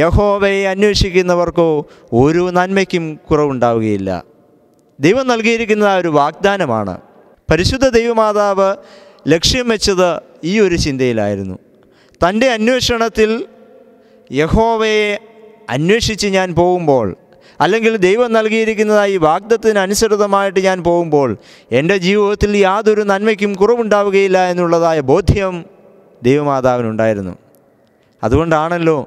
യഹോവയെ അന്വേഷിക്കുന്നവർക്കോ ഒരു നന്മയ്ക്കും കുറവുണ്ടാവുകയില്ല ദൈവം നൽകിയിരിക്കുന്ന ഒരു വാഗ്ദാനമാണ് പരിശുദ്ധ ദൈവമാതാവ് ലക്ഷ്യം വെച്ചത് ഈ ഒരു ചിന്തയിലായിരുന്നു തൻ്റെ അന്വേഷണത്തിൽ യഹോവയെ അന്വേഷിച്ച് ഞാൻ പോകുമ്പോൾ അല്ലെങ്കിൽ ദൈവം നൽകിയിരിക്കുന്നതായി വാഗ്ദത്തിനനുസൃതമായിട്ട് ഞാൻ പോകുമ്പോൾ എൻ്റെ ജീവിതത്തിൽ യാതൊരു നന്മയ്ക്കും കുറവുണ്ടാവുകയില്ല എന്നുള്ളതായ ബോധ്യം ദൈവമാതാവിനുണ്ടായിരുന്നു അതുകൊണ്ടാണല്ലോ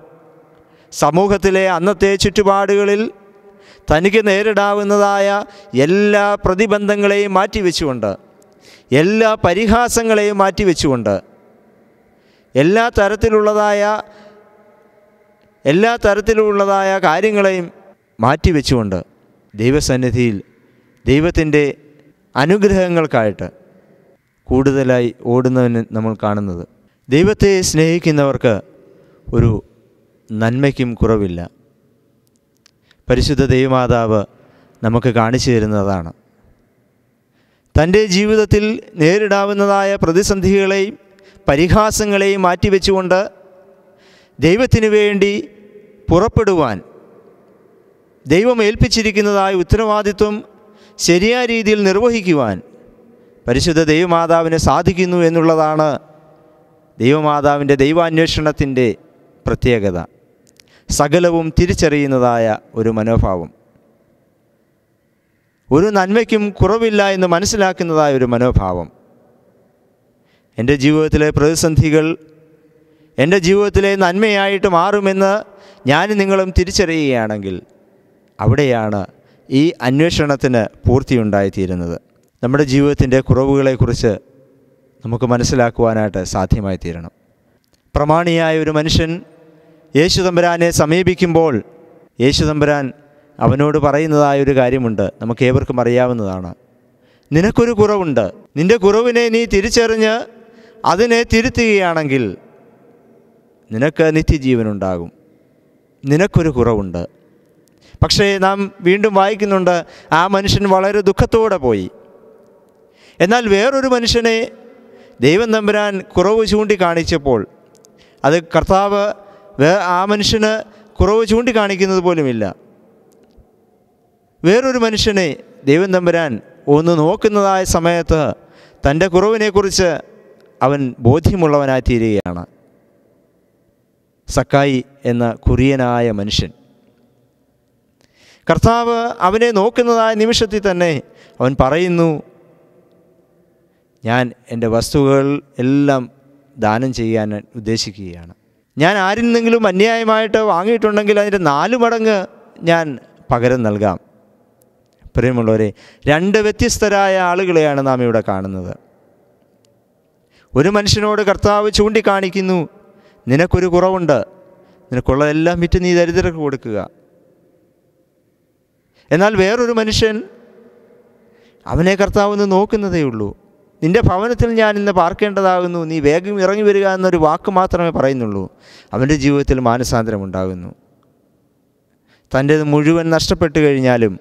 സമൂഹത്തിലെ അന്നത്തെ ചുറ്റുപാടുകളിൽ തനിക്ക് നേരിടാവുന്നതായ എല്ലാ പ്രതിബന്ധങ്ങളെയും മാറ്റിവെച്ചുകൊണ്ട് എല്ലാ പരിഹാസങ്ങളെയും മാറ്റിവെച്ചുകൊണ്ട് എല്ലാ തരത്തിലുള്ളതായ എല്ലാ തരത്തിലുള്ളതായ കാര്യങ്ങളെയും മാറ്റിവെച്ചുകൊണ്ട് ദൈവസന്നിധിയിൽ ദൈവത്തിൻ്റെ അനുഗ്രഹങ്ങൾക്കായിട്ട് കൂടുതലായി ഓടുന്നവന് നമ്മൾ കാണുന്നത് ദൈവത്തെ സ്നേഹിക്കുന്നവർക്ക് ഒരു നന്മയ്ക്കും കുറവില്ല പരിശുദ്ധ ദൈവമാതാവ് നമുക്ക് കാണിച്ചു തരുന്നതാണ് തൻ്റെ ജീവിതത്തിൽ നേരിടാവുന്നതായ പ്രതിസന്ധികളെയും പരിഹാസങ്ങളെയും മാറ്റിവെച്ചുകൊണ്ട് ദൈവത്തിനു വേണ്ടി പുറപ്പെടുവാൻ ദൈവം ഏൽപ്പിച്ചിരിക്കുന്നതായ ഉത്തരവാദിത്വം ശരിയായ രീതിയിൽ നിർവഹിക്കുവാൻ പരിശുദ്ധ ദൈവമാതാവിനെ സാധിക്കുന്നു എന്നുള്ളതാണ് ദൈവമാതാവിൻ്റെ ദൈവാന്വേഷണത്തിൻ്റെ പ്രത്യേകത സകലവും തിരിച്ചറിയുന്നതായ ഒരു മനോഭാവം ഒരു നന്മയ്ക്കും കുറവില്ല എന്ന് മനസ്സിലാക്കുന്നതായ ഒരു മനോഭാവം എൻ്റെ ജീവിതത്തിലെ പ്രതിസന്ധികൾ എൻ്റെ ജീവിതത്തിലെ നന്മയായിട്ട് മാറുമെന്ന് ഞാൻ നിങ്ങളും തിരിച്ചറിയുകയാണെങ്കിൽ അവിടെയാണ് ഈ അന്വേഷണത്തിന് പൂർത്തിയുണ്ടായിത്തീരുന്നത് നമ്മുടെ ജീവിതത്തിൻ്റെ കുറവുകളെക്കുറിച്ച് നമുക്ക് മനസ്സിലാക്കുവാനായിട്ട് സാധ്യമായി തീരണം പ്രമാണിയായ ഒരു മനുഷ്യൻ യേശു തമ്പുരാനെ സമീപിക്കുമ്പോൾ യേശു തമ്പുരാൻ അവനോട് പറയുന്നതായ ഒരു കാര്യമുണ്ട് നമുക്ക് ഏവർക്കും അറിയാവുന്നതാണ് നിനക്കൊരു കുറവുണ്ട് നിൻ്റെ കുറവിനെ നീ തിരിച്ചറിഞ്ഞ് അതിനെ തിരുത്തുകയാണെങ്കിൽ നിനക്ക് നിത്യജീവനുണ്ടാകും നിനക്കൊരു കുറവുണ്ട് പക്ഷേ നാം വീണ്ടും വായിക്കുന്നുണ്ട് ആ മനുഷ്യൻ വളരെ ദുഃഖത്തോടെ പോയി എന്നാൽ വേറൊരു മനുഷ്യനെ ദൈവം തമ്പുരാൻ കുറവ് ചൂണ്ടിക്കാണിച്ചപ്പോൾ അത് കർത്താവ് ആ മനുഷ്യന് കുറവ് ചൂണ്ടിക്കാണിക്കുന്നത് പോലുമില്ല വേറൊരു മനുഷ്യനെ ദൈവം തമ്പുരാൻ ഒന്ന് നോക്കുന്നതായ സമയത്ത് തൻ്റെ കുറവിനെക്കുറിച്ച് അവൻ ബോധ്യമുള്ളവനായി തീരുകയാണ് സക്കായി എന്ന കുറിയനായ മനുഷ്യൻ കർത്താവ് അവനെ നോക്കുന്നതായ നിമിഷത്തിൽ തന്നെ അവൻ പറയുന്നു ഞാൻ എൻ്റെ വസ്തുക്കൾ എല്ലാം ദാനം ചെയ്യാൻ ഉദ്ദേശിക്കുകയാണ് ഞാൻ ആരിൽ നിന്നെങ്കിലും അന്യായമായിട്ട് വാങ്ങിയിട്ടുണ്ടെങ്കിൽ അതിൻ്റെ നാല് മടങ്ങ് ഞാൻ പകരം നൽകാം പ്രിയമുള്ളവരെ രണ്ട് വ്യത്യസ്തരായ ആളുകളെയാണ് നാം ഇവിടെ കാണുന്നത് ഒരു മനുഷ്യനോട് കർത്താവ് ചൂണ്ടിക്കാണിക്കുന്നു നിനക്കൊരു കുറവുണ്ട് നിനക്കുള്ളതെല്ലാം വിറ്റ് നീ ദരിദ്രർക്ക് കൊടുക്കുക എന്നാൽ വേറൊരു മനുഷ്യൻ അവനെ കർത്താവ് ഒന്ന് നോക്കുന്നതേ ഉള്ളൂ നിൻ്റെ ഭവനത്തിൽ ഞാൻ ഇന്ന് പാർക്കേണ്ടതാകുന്നു നീ വേഗം ഇറങ്ങി വരിക എന്നൊരു വാക്ക് മാത്രമേ പറയുന്നുള്ളൂ അവൻ്റെ ജീവിതത്തിൽ മാനസാന്തരം ഉണ്ടാകുന്നു മുഴുവൻ നഷ്ടപ്പെട്ടു കഴിഞ്ഞാലും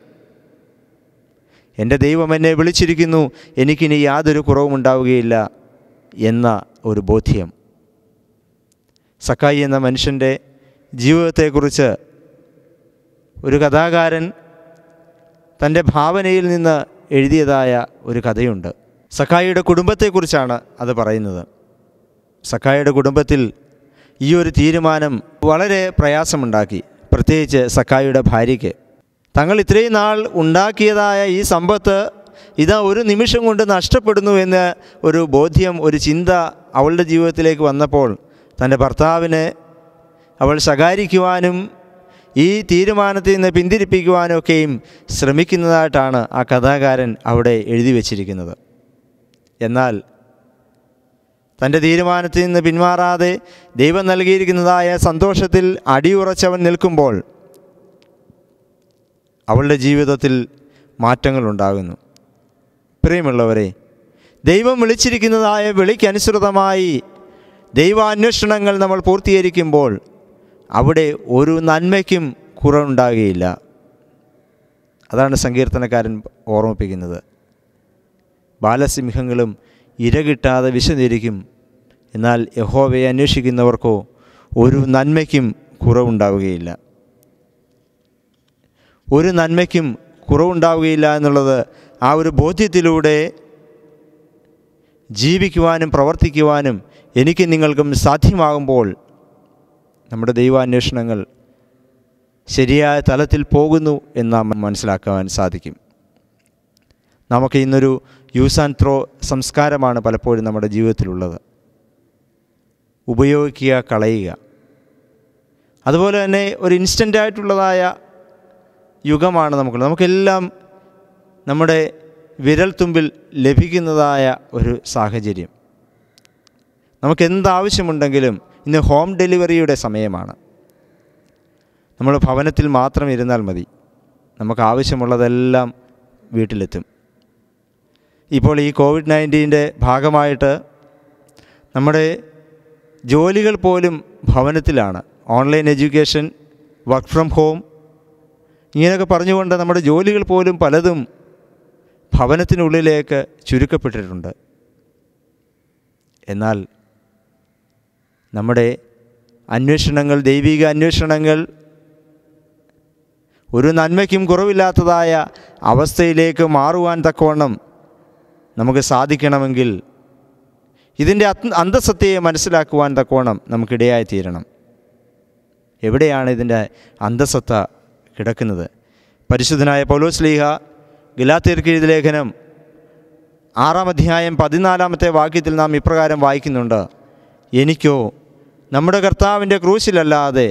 എൻ്റെ ദൈവം എന്നെ വിളിച്ചിരിക്കുന്നു എനിക്കിനി യാതൊരു കുറവും ഉണ്ടാവുകയില്ല എന്ന ഒരു ബോധ്യം സക്കായി എന്ന മനുഷ്യൻ്റെ ജീവിതത്തെക്കുറിച്ച് ഒരു കഥാകാരൻ തൻ്റെ ഭാവനയിൽ നിന്ന് എഴുതിയതായ ഒരു കഥയുണ്ട് സക്കായിയുടെ കുടുംബത്തെക്കുറിച്ചാണ് അത് പറയുന്നത് സക്കായിയുടെ കുടുംബത്തിൽ ഈ ഒരു തീരുമാനം വളരെ പ്രയാസമുണ്ടാക്കി പ്രത്യേകിച്ച് സക്കായിയുടെ ഭാര്യയ്ക്ക് തങ്ങൾ ഇത്രയും നാൾ ഉണ്ടാക്കിയതായ ഈ സമ്പത്ത് ഇതാ ഒരു നിമിഷം കൊണ്ട് നഷ്ടപ്പെടുന്നു എന്ന് ഒരു ബോധ്യം ഒരു ചിന്ത അവളുടെ ജീവിതത്തിലേക്ക് വന്നപ്പോൾ തൻ്റെ ഭർത്താവിനെ അവൾ ശകാരിക്കുവാനും ഈ തീരുമാനത്തിൽ നിന്ന് പിന്തിരിപ്പിക്കുവാനൊക്കെയും ശ്രമിക്കുന്നതായിട്ടാണ് ആ കഥാകാരൻ അവിടെ എഴുതി വച്ചിരിക്കുന്നത് എന്നാൽ തൻ്റെ തീരുമാനത്തിൽ നിന്ന് പിന്മാറാതെ ദൈവം നൽകിയിരിക്കുന്നതായ സന്തോഷത്തിൽ അടിയുറച്ചവൻ നിൽക്കുമ്പോൾ അവളുടെ ജീവിതത്തിൽ മാറ്റങ്ങളുണ്ടാകുന്നു പ്രിയമുള്ളവരെ ദൈവം വിളിച്ചിരിക്കുന്നതായ വിളിക്കനുസൃതമായി ദൈവാന്വേഷണങ്ങൾ നമ്മൾ പൂർത്തീകരിക്കുമ്പോൾ അവിടെ ഒരു നന്മയ്ക്കും കുറവുണ്ടാകുകയില്ല അതാണ് സങ്കീർത്തനക്കാരൻ ഓർമ്മിപ്പിക്കുന്നത് ബാലസിംഹങ്ങളും ഇര കിട്ടാതെ വിശന്നിരിക്കും എന്നാൽ യഹോവയെ അന്വേഷിക്കുന്നവർക്കോ ഒരു നന്മയ്ക്കും കുറവുണ്ടാവുകയില്ല ഒരു നന്മയ്ക്കും കുറവുണ്ടാവുകയില്ല എന്നുള്ളത് ആ ഒരു ബോധ്യത്തിലൂടെ ജീവിക്കുവാനും പ്രവർത്തിക്കുവാനും എനിക്ക് നിങ്ങൾക്കും സാധ്യമാകുമ്പോൾ നമ്മുടെ ദൈവാന്വേഷണങ്ങൾ ശരിയായ തലത്തിൽ പോകുന്നു എന്ന് മനസ്സിലാക്കുവാൻ സാധിക്കും നമുക്ക് ഇന്നൊരു യൂസ് ആൻഡ് ത്രോ സംസ്കാരമാണ് പലപ്പോഴും നമ്മുടെ ജീവിതത്തിലുള്ളത് ഉപയോഗിക്കുക കളയുക അതുപോലെ തന്നെ ഒരു ഇൻസ്റ്റൻ്റായിട്ടുള്ളതായ യുഗമാണ് നമുക്കുള്ളത് നമുക്കെല്ലാം നമ്മുടെ വിരൽത്തുമ്പിൽ ലഭിക്കുന്നതായ ഒരു സാഹചര്യം നമുക്കെന്താവശ്യമുണ്ടെങ്കിലും ഇന്ന് ഹോം ഡെലിവറിയുടെ സമയമാണ് നമ്മൾ ഭവനത്തിൽ മാത്രം ഇരുന്നാൽ മതി നമുക്ക് ആവശ്യമുള്ളതെല്ലാം വീട്ടിലെത്തും ഇപ്പോൾ ഈ കോവിഡ് നയൻറ്റീൻ്റെ ഭാഗമായിട്ട് നമ്മുടെ ജോലികൾ പോലും ഭവനത്തിലാണ് online education work from home ഇങ്ങനെയൊക്കെ പറഞ്ഞുകൊണ്ട് നമ്മുടെ ജോലികൾ പോലും പലതും ഭവനത്തിനുള്ളിലേക്ക് ചുരുക്കപ്പെട്ടിട്ടുണ്ട് എന്നാൽ നമ്മുടെ അന്വേഷണങ്ങൾ ദൈവിക അന്വേഷണങ്ങൾ ഒരു നന്മയ്ക്കും കുറവില്ലാത്തതായ അവസ്ഥയിലേക്ക് മാറുവാൻ തക്കവണ്ണം നമുക്ക് സാധിക്കണമെങ്കിൽ ഇതിൻ്റെ അന്തസത്യയെ മനസ്സിലാക്കുവാൻ തക്കവണ്ണം നമുക്കിടയായി തീരണം എവിടെയാണ് ഇതിൻ്റെ അന്തസത്ത കിടക്കുന്നത് പരിശുദ്ധനായ പൗലോസ് ഗലാത്തീർക്ക് എഴുതി ലേഖനം ആറാം അധ്യായം പതിനാലാമത്തെ വാക്യത്തിൽ നാം ഇപ്രകാരം വായിക്കുന്നുണ്ട് എനിക്കോ നമ്മുടെ കർത്താവിൻ്റെ ക്രൂശിലല്ലാതെ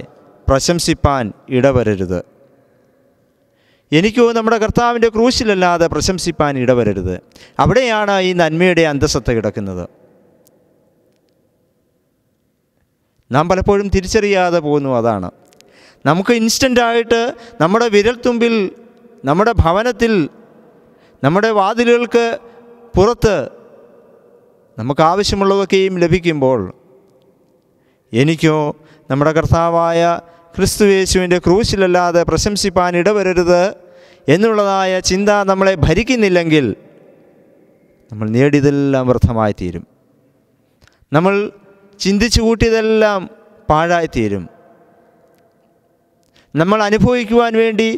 പ്രശംസിപ്പാൻ ഇടവരരുത് എനിക്കോ നമ്മുടെ കർത്താവിൻ്റെ ക്രൂശിലല്ലാതെ പ്രശംസിപ്പാൻ ഇടവരരുത് അവിടെയാണ് ഈ നന്മയുടെ അന്തസ്സത്ത കിടക്കുന്നത് നാം പലപ്പോഴും തിരിച്ചറിയാതെ പോകുന്നു അതാണ് നമുക്ക് ഇൻസ്റ്റൻ്റായിട്ട് നമ്മുടെ വിരൽത്തുമ്പിൽ നമ്മുടെ ഭവനത്തിൽ നമ്മുടെ വാതിലുകൾക്ക് പുറത്ത് നമുക്ക് ആവശ്യമുള്ളതൊക്കെയും ലഭിക്കുമ്പോൾ എനിക്കോ നമ്മുടെ കർത്താവായ ക്രിസ്തു യേശുവിൻ്റെ ക്രൂശിലല്ലാതെ പ്രശംസിപ്പാൻ ഇടവരരുത് എന്നുള്ളതായ ചിന്ത നമ്മളെ ഭരിക്കുന്നില്ലെങ്കിൽ നമ്മൾ നേടിയതെല്ലാം വൃദ്ധമായിത്തീരും നമ്മൾ ചിന്തിച്ചു കൂട്ടിയതെല്ലാം പാഴായിത്തീരും നമ്മൾ അനുഭവിക്കുവാൻ വേണ്ടി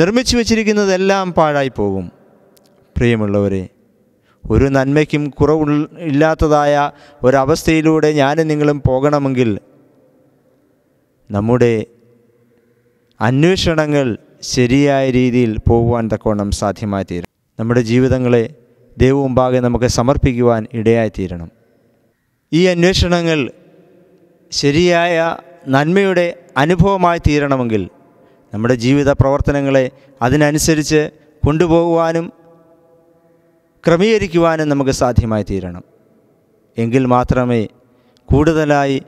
നിർമ്മിച്ചു വച്ചിരിക്കുന്നതെല്ലാം പാഴായി പോകും പ്രിയമുള്ളവരെ ഒരു നന്മയ്ക്കും കുറവ് ഇല്ലാത്തതായ ഒരവസ്ഥയിലൂടെ ഞാനും നിങ്ങളും പോകണമെങ്കിൽ നമ്മുടെ അന്വേഷണങ്ങൾ ശരിയായ രീതിയിൽ പോകുവാൻ തക്കവണ്ണം സാധ്യമായി തീരും നമ്മുടെ ജീവിതങ്ങളെ ദൈവമുമ്പാകെ നമുക്ക് സമർപ്പിക്കുവാൻ ഇടയായി തീരണം ഈ അന്വേഷണങ്ങൾ ശരിയായ നന്മയുടെ അനുഭവമായി തീരണമെങ്കിൽ നമ്മുടെ ജീവിത പ്രവർത്തനങ്ങളെ അതിനനുസരിച്ച് കൊണ്ടുപോകുവാനും ക്രമീകരിക്കുവാനും നമുക്ക് സാധ്യമായി തീരണം എങ്കിൽ മാത്രമേ കൂടുതലായി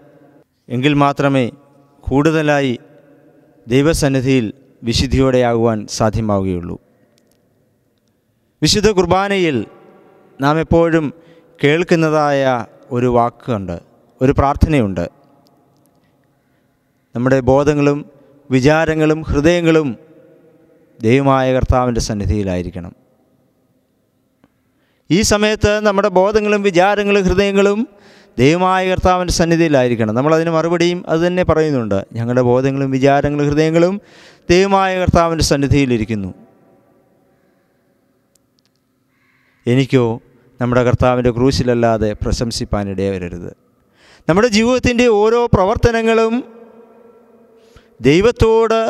എങ്കിൽ മാത്രമേ കൂടുതലായി ദൈവസന്നിധിയിൽ വിശുദ്ധിയോടെയാകുവാൻ സാധ്യമാവുകയുള്ളൂ വിശുദ്ധ കുർബാനയിൽ നാം എപ്പോഴും കേൾക്കുന്നതായ ഒരു വാക്കുണ്ട് ഒരു പ്രാർത്ഥനയുണ്ട് നമ്മുടെ ബോധങ്ങളും വിചാരങ്ങളും ഹൃദയങ്ങളും ദൈവമായ കർത്താവിൻ്റെ സന്നിധിയിലായിരിക്കണം ഈ സമയത്ത് നമ്മുടെ ബോധങ്ങളും വിചാരങ്ങളും ഹൃദയങ്ങളും ദൈവമായ കർത്താവിൻ്റെ സന്നിധിയിലായിരിക്കണം നമ്മളതിന് മറുപടിയും അത് തന്നെ പറയുന്നുണ്ട് ഞങ്ങളുടെ ബോധങ്ങളും വിചാരങ്ങളും ഹൃദയങ്ങളും ദൈവമായ കർത്താവിൻ്റെ സന്നിധിയിലിരിക്കുന്നു എനിക്കോ നമ്മുടെ കർത്താവിൻ്റെ ക്രൂശിലല്ലാതെ പ്രശംസിപ്പാനിടയാവരരുത് നമ്മുടെ ജീവിതത്തിൻ്റെ ഓരോ പ്രവർത്തനങ്ങളും ദൈവത്തോട്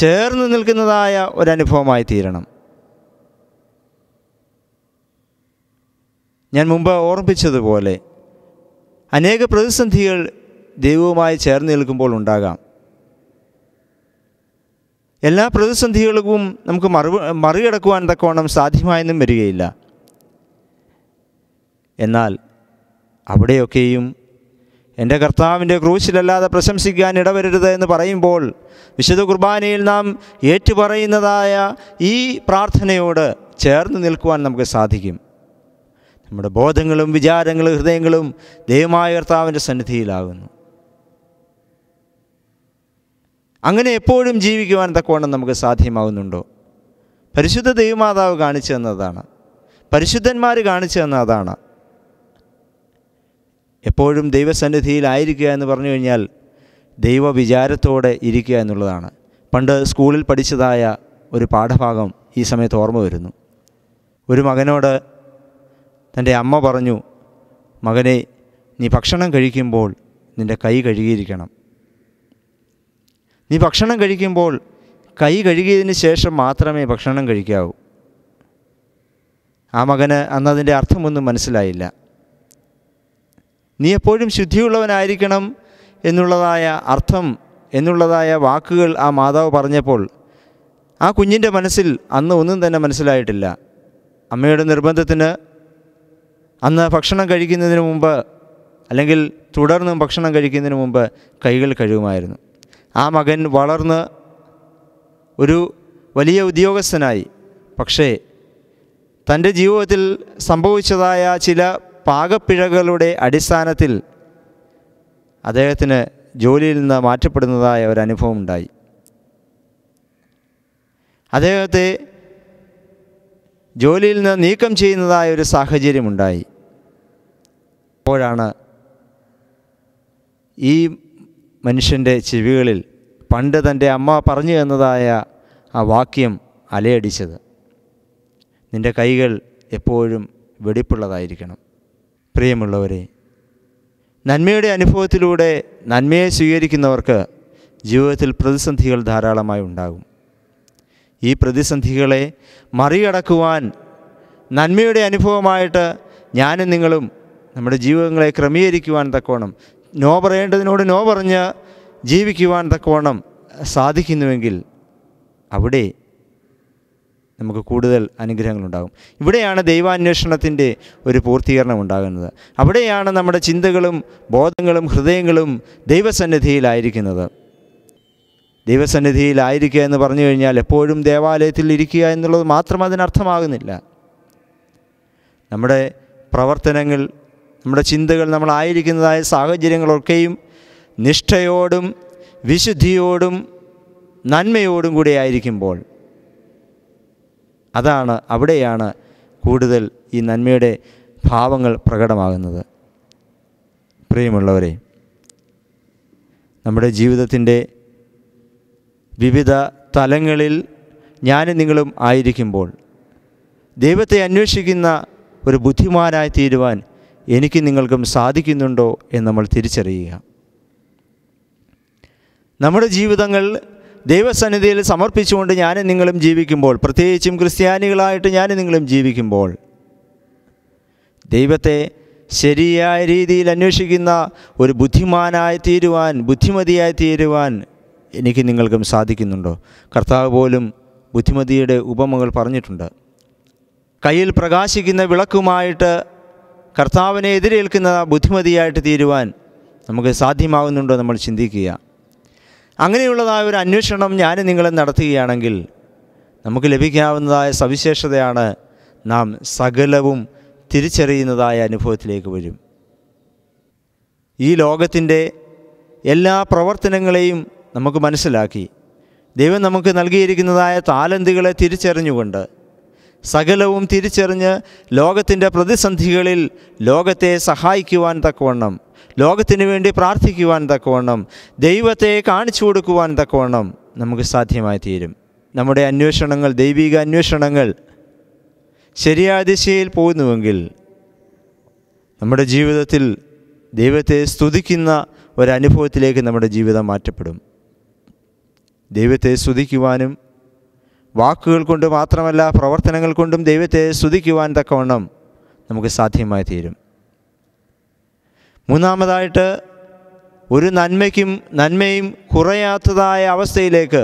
ചേർന്ന് നിൽക്കുന്നതായ ഒരനുഭവമായി തീരണം ഞാൻ മുമ്പ് ഓർമ്മിപ്പിച്ചതുപോലെ അനേക പ്രതിസന്ധികൾ ദൈവവുമായി ചേർന്ന് നിൽക്കുമ്പോൾ ഉണ്ടാകാം എല്ലാ പ്രതിസന്ധികൾക്കും നമുക്ക് മറു മറികടക്കുവാൻ തക്കവണ്ണം സാധ്യമായെന്നും വരികയില്ല എന്നാൽ അവിടെയൊക്കെയും എൻ്റെ കർത്താവിൻ്റെ ക്രൂശിലല്ലാതെ പ്രശംസിക്കാൻ ഇടവരരുത് എന്ന് പറയുമ്പോൾ വിശുദ്ധ കുർബാനയിൽ നാം ഏറ്റുപറയുന്നതായ ഈ പ്രാർത്ഥനയോട് ചേർന്ന് നിൽക്കുവാൻ നമുക്ക് സാധിക്കും നമ്മുടെ ബോധങ്ങളും വിചാരങ്ങളും ഹൃദയങ്ങളും ദൈവമായ കർത്താവിൻ്റെ സന്നിധിയിലാകുന്നു അങ്ങനെ എപ്പോഴും ജീവിക്കുവാൻ തക്കവണ്ണം നമുക്ക് സാധ്യമാകുന്നുണ്ടോ പരിശുദ്ധ ദൈവമാതാവ് കാണിച്ചു തന്നതാണ് പരിശുദ്ധന്മാർ കാണിച്ചു തന്നതാണ് എപ്പോഴും ദൈവസന്നിധിയിലായിരിക്കുക എന്ന് പറഞ്ഞു കഴിഞ്ഞാൽ ദൈവവിചാരത്തോടെ ഇരിക്കുക എന്നുള്ളതാണ് പണ്ട് സ്കൂളിൽ പഠിച്ചതായ ഒരു പാഠഭാഗം ഈ സമയത്ത് ഓർമ്മ വരുന്നു ഒരു മകനോട് തൻ്റെ അമ്മ പറഞ്ഞു മകനെ നീ ഭക്ഷണം കഴിക്കുമ്പോൾ നിൻ്റെ കൈ കഴുകിയിരിക്കണം നീ ഭക്ഷണം കഴിക്കുമ്പോൾ കൈ കഴുകിയതിന് ശേഷം മാത്രമേ ഭക്ഷണം കഴിക്കാവൂ ആ മകന് അന്നതിൻ്റെ അർത്ഥമൊന്നും മനസ്സിലായില്ല നീ എപ്പോഴും ശുദ്ധിയുള്ളവനായിരിക്കണം എന്നുള്ളതായ അർത്ഥം എന്നുള്ളതായ വാക്കുകൾ ആ മാതാവ് പറഞ്ഞപ്പോൾ ആ കുഞ്ഞിൻ്റെ മനസ്സിൽ അന്ന് ഒന്നും തന്നെ മനസ്സിലായിട്ടില്ല അമ്മയുടെ നിർബന്ധത്തിന് അന്ന് ഭക്ഷണം കഴിക്കുന്നതിന് മുമ്പ് അല്ലെങ്കിൽ തുടർന്നും ഭക്ഷണം കഴിക്കുന്നതിന് മുമ്പ് കൈകൾ കഴുകുമായിരുന്നു ആ മകൻ വളർന്ന് ഒരു വലിയ ഉദ്യോഗസ്ഥനായി പക്ഷേ തൻ്റെ ജീവിതത്തിൽ സംഭവിച്ചതായ ചില പാകപ്പിഴകളുടെ അടിസ്ഥാനത്തിൽ അദ്ദേഹത്തിന് ജോലിയിൽ നിന്ന് മാറ്റപ്പെടുന്നതായ ഒരു അനുഭവം ഉണ്ടായി അദ്ദേഹത്തെ ജോലിയിൽ നിന്ന് നീക്കം ചെയ്യുന്നതായ ഒരു സാഹചര്യമുണ്ടായി അപ്പോഴാണ് ഈ മനുഷ്യൻ്റെ ചെവികളിൽ പണ്ട് തൻ്റെ അമ്മ പറഞ്ഞു തന്നതായ ആ വാക്യം അലയടിച്ചത് നിൻ്റെ കൈകൾ എപ്പോഴും വെടിപ്പുള്ളതായിരിക്കണം പ്രിയമുള്ളവരെ നന്മയുടെ അനുഭവത്തിലൂടെ നന്മയെ സ്വീകരിക്കുന്നവർക്ക് ജീവിതത്തിൽ പ്രതിസന്ധികൾ ധാരാളമായി ഉണ്ടാകും ഈ പ്രതിസന്ധികളെ മറികടക്കുവാൻ നന്മയുടെ അനുഭവമായിട്ട് ഞാനും നിങ്ങളും നമ്മുടെ ജീവിതങ്ങളെ ക്രമീകരിക്കുവാൻ തക്കോണം നോ പറയേണ്ടതിനോട് നോ പറഞ്ഞ് ജീവിക്കുവാൻ തക്കോണം സാധിക്കുന്നുവെങ്കിൽ അവിടെ നമുക്ക് കൂടുതൽ അനുഗ്രഹങ്ങളുണ്ടാകും ഇവിടെയാണ് ദൈവാന്വേഷണത്തിൻ്റെ ഒരു പൂർത്തീകരണം ഉണ്ടാകുന്നത് അവിടെയാണ് നമ്മുടെ ചിന്തകളും ബോധങ്ങളും ഹൃദയങ്ങളും ദൈവസന്നിധിയിലായിരിക്കുന്നത് ദൈവസന്നിധിയിലായിരിക്കുക എന്ന് പറഞ്ഞു കഴിഞ്ഞാൽ എപ്പോഴും ദേവാലയത്തിൽ ഇരിക്കുക എന്നുള്ളത് മാത്രം അതിനർത്ഥമാകുന്നില്ല നമ്മുടെ പ്രവർത്തനങ്ങൾ നമ്മുടെ ചിന്തകൾ നമ്മളായിരിക്കുന്നതായ സാഹചര്യങ്ങളൊക്കെയും നിഷ്ഠയോടും വിശുദ്ധിയോടും നന്മയോടും കൂടി ആയിരിക്കുമ്പോൾ അതാണ് അവിടെയാണ് കൂടുതൽ ഈ നന്മയുടെ ഭാവങ്ങൾ പ്രകടമാകുന്നത് പ്രിയമുള്ളവരെ നമ്മുടെ ജീവിതത്തിൻ്റെ വിവിധ തലങ്ങളിൽ ഞാനും നിങ്ങളും ആയിരിക്കുമ്പോൾ ദൈവത്തെ അന്വേഷിക്കുന്ന ഒരു ബുദ്ധിമാനായി തീരുവാൻ എനിക്ക് നിങ്ങൾക്കും സാധിക്കുന്നുണ്ടോ എന്ന് നമ്മൾ തിരിച്ചറിയുക നമ്മുടെ ജീവിതങ്ങൾ ദൈവസന്നിധിയിൽ സമർപ്പിച്ചുകൊണ്ട് ഞാനും നിങ്ങളും ജീവിക്കുമ്പോൾ പ്രത്യേകിച്ചും ക്രിസ്ത്യാനികളായിട്ട് ഞാനും നിങ്ങളും ജീവിക്കുമ്പോൾ ദൈവത്തെ ശരിയായ രീതിയിൽ അന്വേഷിക്കുന്ന ഒരു ബുദ്ധിമാനായി തീരുവാൻ ബുദ്ധിമതിയായി തീരുവാൻ എനിക്ക് നിങ്ങൾക്കും സാധിക്കുന്നുണ്ടോ കർത്താവ് പോലും ബുദ്ധിമതിയുടെ ഉപമകൾ പറഞ്ഞിട്ടുണ്ട് കയ്യിൽ പ്രകാശിക്കുന്ന വിളക്കുമായിട്ട് കർത്താവിനെ എതിരേൽക്കുന്ന ബുദ്ധിമതിയായിട്ട് തീരുവാൻ നമുക്ക് സാധ്യമാകുന്നുണ്ടോ നമ്മൾ ചിന്തിക്കുക അങ്ങനെയുള്ളതായ ഒരു അന്വേഷണം ഞാൻ നിങ്ങളെ നടത്തുകയാണെങ്കിൽ നമുക്ക് ലഭിക്കാവുന്നതായ സവിശേഷതയാണ് നാം സകലവും തിരിച്ചറിയുന്നതായ അനുഭവത്തിലേക്ക് വരും ഈ ലോകത്തിൻ്റെ എല്ലാ പ്രവർത്തനങ്ങളെയും നമുക്ക് മനസ്സിലാക്കി ദൈവം നമുക്ക് നൽകിയിരിക്കുന്നതായ താലന്തുകളെ തിരിച്ചറിഞ്ഞുകൊണ്ട് സകലവും തിരിച്ചറിഞ്ഞ് ലോകത്തിൻ്റെ പ്രതിസന്ധികളിൽ ലോകത്തെ സഹായിക്കുവാൻ തക്കവണ്ണം ലോകത്തിന് വേണ്ടി പ്രാർത്ഥിക്കുവാൻ തക്കവണ്ണം ദൈവത്തെ കാണിച്ചു കൊടുക്കുവാൻ തക്കവണ്ണം നമുക്ക് സാധ്യമായി തീരും നമ്മുടെ അന്വേഷണങ്ങൾ ദൈവിക അന്വേഷണങ്ങൾ ശരിയായ ദിശയിൽ പോകുന്നുവെങ്കിൽ നമ്മുടെ ജീവിതത്തിൽ ദൈവത്തെ സ്തുതിക്കുന്ന ഒരനുഭവത്തിലേക്ക് നമ്മുടെ ജീവിതം മാറ്റപ്പെടും ദൈവത്തെ സ്തുതിക്കുവാനും വാക്കുകൾ കൊണ്ട് മാത്രമല്ല പ്രവർത്തനങ്ങൾ കൊണ്ടും ദൈവത്തെ സ്തുതിക്കുവാൻ തക്കവണ്ണം നമുക്ക് സാധ്യമായി തീരും മൂന്നാമതായിട്ട് ഒരു നന്മയ്ക്കും നന്മയും കുറയാത്തതായ അവസ്ഥയിലേക്ക്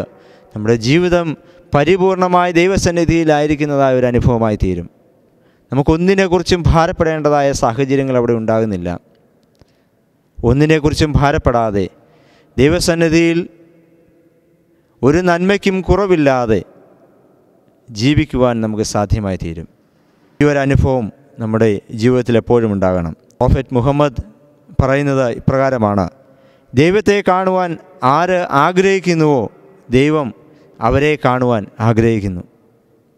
നമ്മുടെ ജീവിതം പരിപൂർണമായ ദൈവസന്നിധിയിലായിരിക്കുന്നതായ ഒരു അനുഭവമായി തീരും നമുക്കൊന്നിനെക്കുറിച്ചും ഭാരപ്പെടേണ്ടതായ സാഹചര്യങ്ങൾ അവിടെ ഉണ്ടാകുന്നില്ല ഒന്നിനെക്കുറിച്ചും ഭാരപ്പെടാതെ ദൈവസന്നിധിയിൽ ഒരു നന്മയ്ക്കും കുറവില്ലാതെ ജീവിക്കുവാൻ നമുക്ക് സാധ്യമായി തീരും ഈ ഒരു അനുഭവം നമ്മുടെ ജീവിതത്തിൽ എപ്പോഴും ഉണ്ടാകണം ഓഫറ്റ് മുഹമ്മദ് പറയുന്നത് ഇപ്രകാരമാണ് ദൈവത്തെ കാണുവാൻ ആര് ആഗ്രഹിക്കുന്നുവോ ദൈവം അവരെ കാണുവാൻ ആഗ്രഹിക്കുന്നു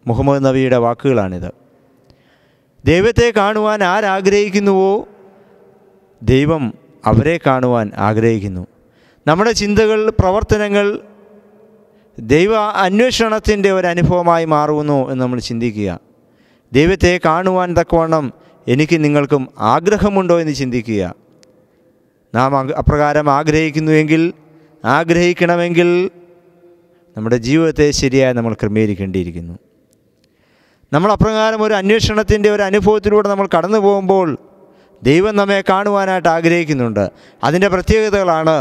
മുഹമ്മദ് നബിയുടെ വാക്കുകളാണിത് ദൈവത്തെ കാണുവാൻ ആരാഗ്രഹിക്കുന്നുവോ ദൈവം അവരെ കാണുവാൻ ആഗ്രഹിക്കുന്നു നമ്മുടെ ചിന്തകൾ പ്രവർത്തനങ്ങൾ ദൈവ അന്വേഷണത്തിൻ്റെ ഒരു അനുഭവമായി മാറുന്നു എന്ന് നമ്മൾ ചിന്തിക്കുക ദൈവത്തെ കാണുവാൻ തക്കവണ്ണം എനിക്ക് നിങ്ങൾക്കും ആഗ്രഹമുണ്ടോ എന്ന് ചിന്തിക്കുക നാം അപ്രകാരം ആഗ്രഹിക്കുന്നുവെങ്കിൽ ആഗ്രഹിക്കണമെങ്കിൽ നമ്മുടെ ജീവിതത്തെ ശരിയായി നമ്മൾ ക്രമീകരിക്കേണ്ടിയിരിക്കുന്നു നമ്മൾ അപ്രകാരം ഒരു അന്വേഷണത്തിൻ്റെ ഒരു അനുഭവത്തിലൂടെ നമ്മൾ കടന്നു പോകുമ്പോൾ ദൈവം നമ്മെ കാണുവാനായിട്ട് ആഗ്രഹിക്കുന്നുണ്ട് അതിൻ്റെ പ്രത്യേകതകളാണ്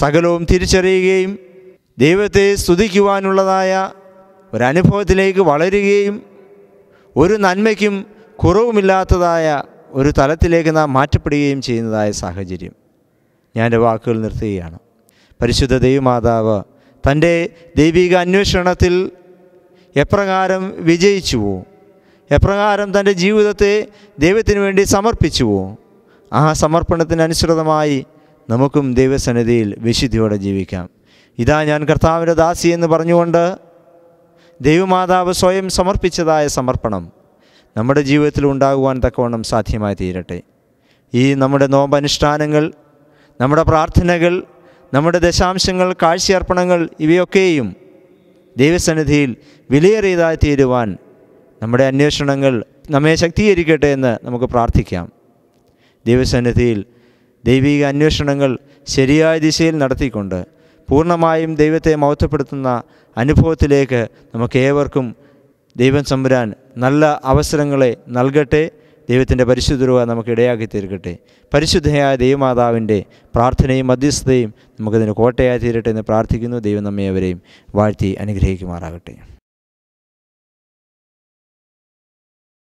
സകലവും തിരിച്ചറിയുകയും ദൈവത്തെ സ്തുതിക്കുവാനുള്ളതായ ഒരനുഭവത്തിലേക്ക് വളരുകയും ഒരു നന്മയ്ക്കും കുറവുമില്ലാത്തതായ ഒരു തലത്തിലേക്ക് നാം മാറ്റപ്പെടുകയും ചെയ്യുന്നതായ സാഹചര്യം ഞാൻ എൻ്റെ വാക്കുകൾ നിർത്തുകയാണ് പരിശുദ്ധ ദൈവമാതാവ് തൻ്റെ ദൈവിക അന്വേഷണത്തിൽ എപ്രകാരം വിജയിച്ചുവോ എപ്രകാരം തൻ്റെ ജീവിതത്തെ ദൈവത്തിന് വേണ്ടി സമർപ്പിച്ചുവോ ആ സമർപ്പണത്തിനനുസൃതമായി നമുക്കും ദൈവസന്നിധിയിൽ വിശുദ്ധിയോടെ ജീവിക്കാം ഇതാ ഞാൻ കർത്താവിൻ്റെ ദാസി എന്ന് പറഞ്ഞുകൊണ്ട് ദൈവമാതാവ് സ്വയം സമർപ്പിച്ചതായ സമർപ്പണം നമ്മുടെ ജീവിതത്തിൽ ഉണ്ടാകുവാൻ തക്കവണ്ണം സാധ്യമായി തീരട്ടെ ഈ നമ്മുടെ നോമ്പനുഷ്ഠാനങ്ങൾ നമ്മുടെ പ്രാർത്ഥനകൾ നമ്മുടെ ദശാംശങ്ങൾ കാഴ്ചയർപ്പണങ്ങൾ ഇവയൊക്കെയും ദൈവസന്നിധിയിൽ വിലയേറിയതായി തീരുവാൻ നമ്മുടെ അന്വേഷണങ്ങൾ നമ്മെ ശക്തീകരിക്കട്ടെ എന്ന് നമുക്ക് പ്രാർത്ഥിക്കാം ദൈവസന്നിധിയിൽ ദൈവിക അന്വേഷണങ്ങൾ ശരിയായ ദിശയിൽ നടത്തിക്കൊണ്ട് പൂർണ്ണമായും ദൈവത്തെ മൗത്തപ്പെടുത്തുന്ന അനുഭവത്തിലേക്ക് നമുക്ക് ഏവർക്കും ദൈവം സംബരാൻ നല്ല അവസരങ്ങളെ നൽകട്ടെ ദൈവത്തിൻ്റെ പരിശുദ്ധ രൂപ നമുക്ക് ഇടയാക്കി തീർക്കട്ടെ പരിശുദ്ധയായ ദൈവമാതാവിൻ്റെ പ്രാർത്ഥനയും മധ്യസ്ഥതയും നമുക്കതിന് കോട്ടയായി തീരട്ടെ എന്ന് പ്രാർത്ഥിക്കുന്നു ദൈവം നമ്മെ അവരെയും വാഴ്ത്തി അനുഗ്രഹിക്കുമാറാകട്ടെ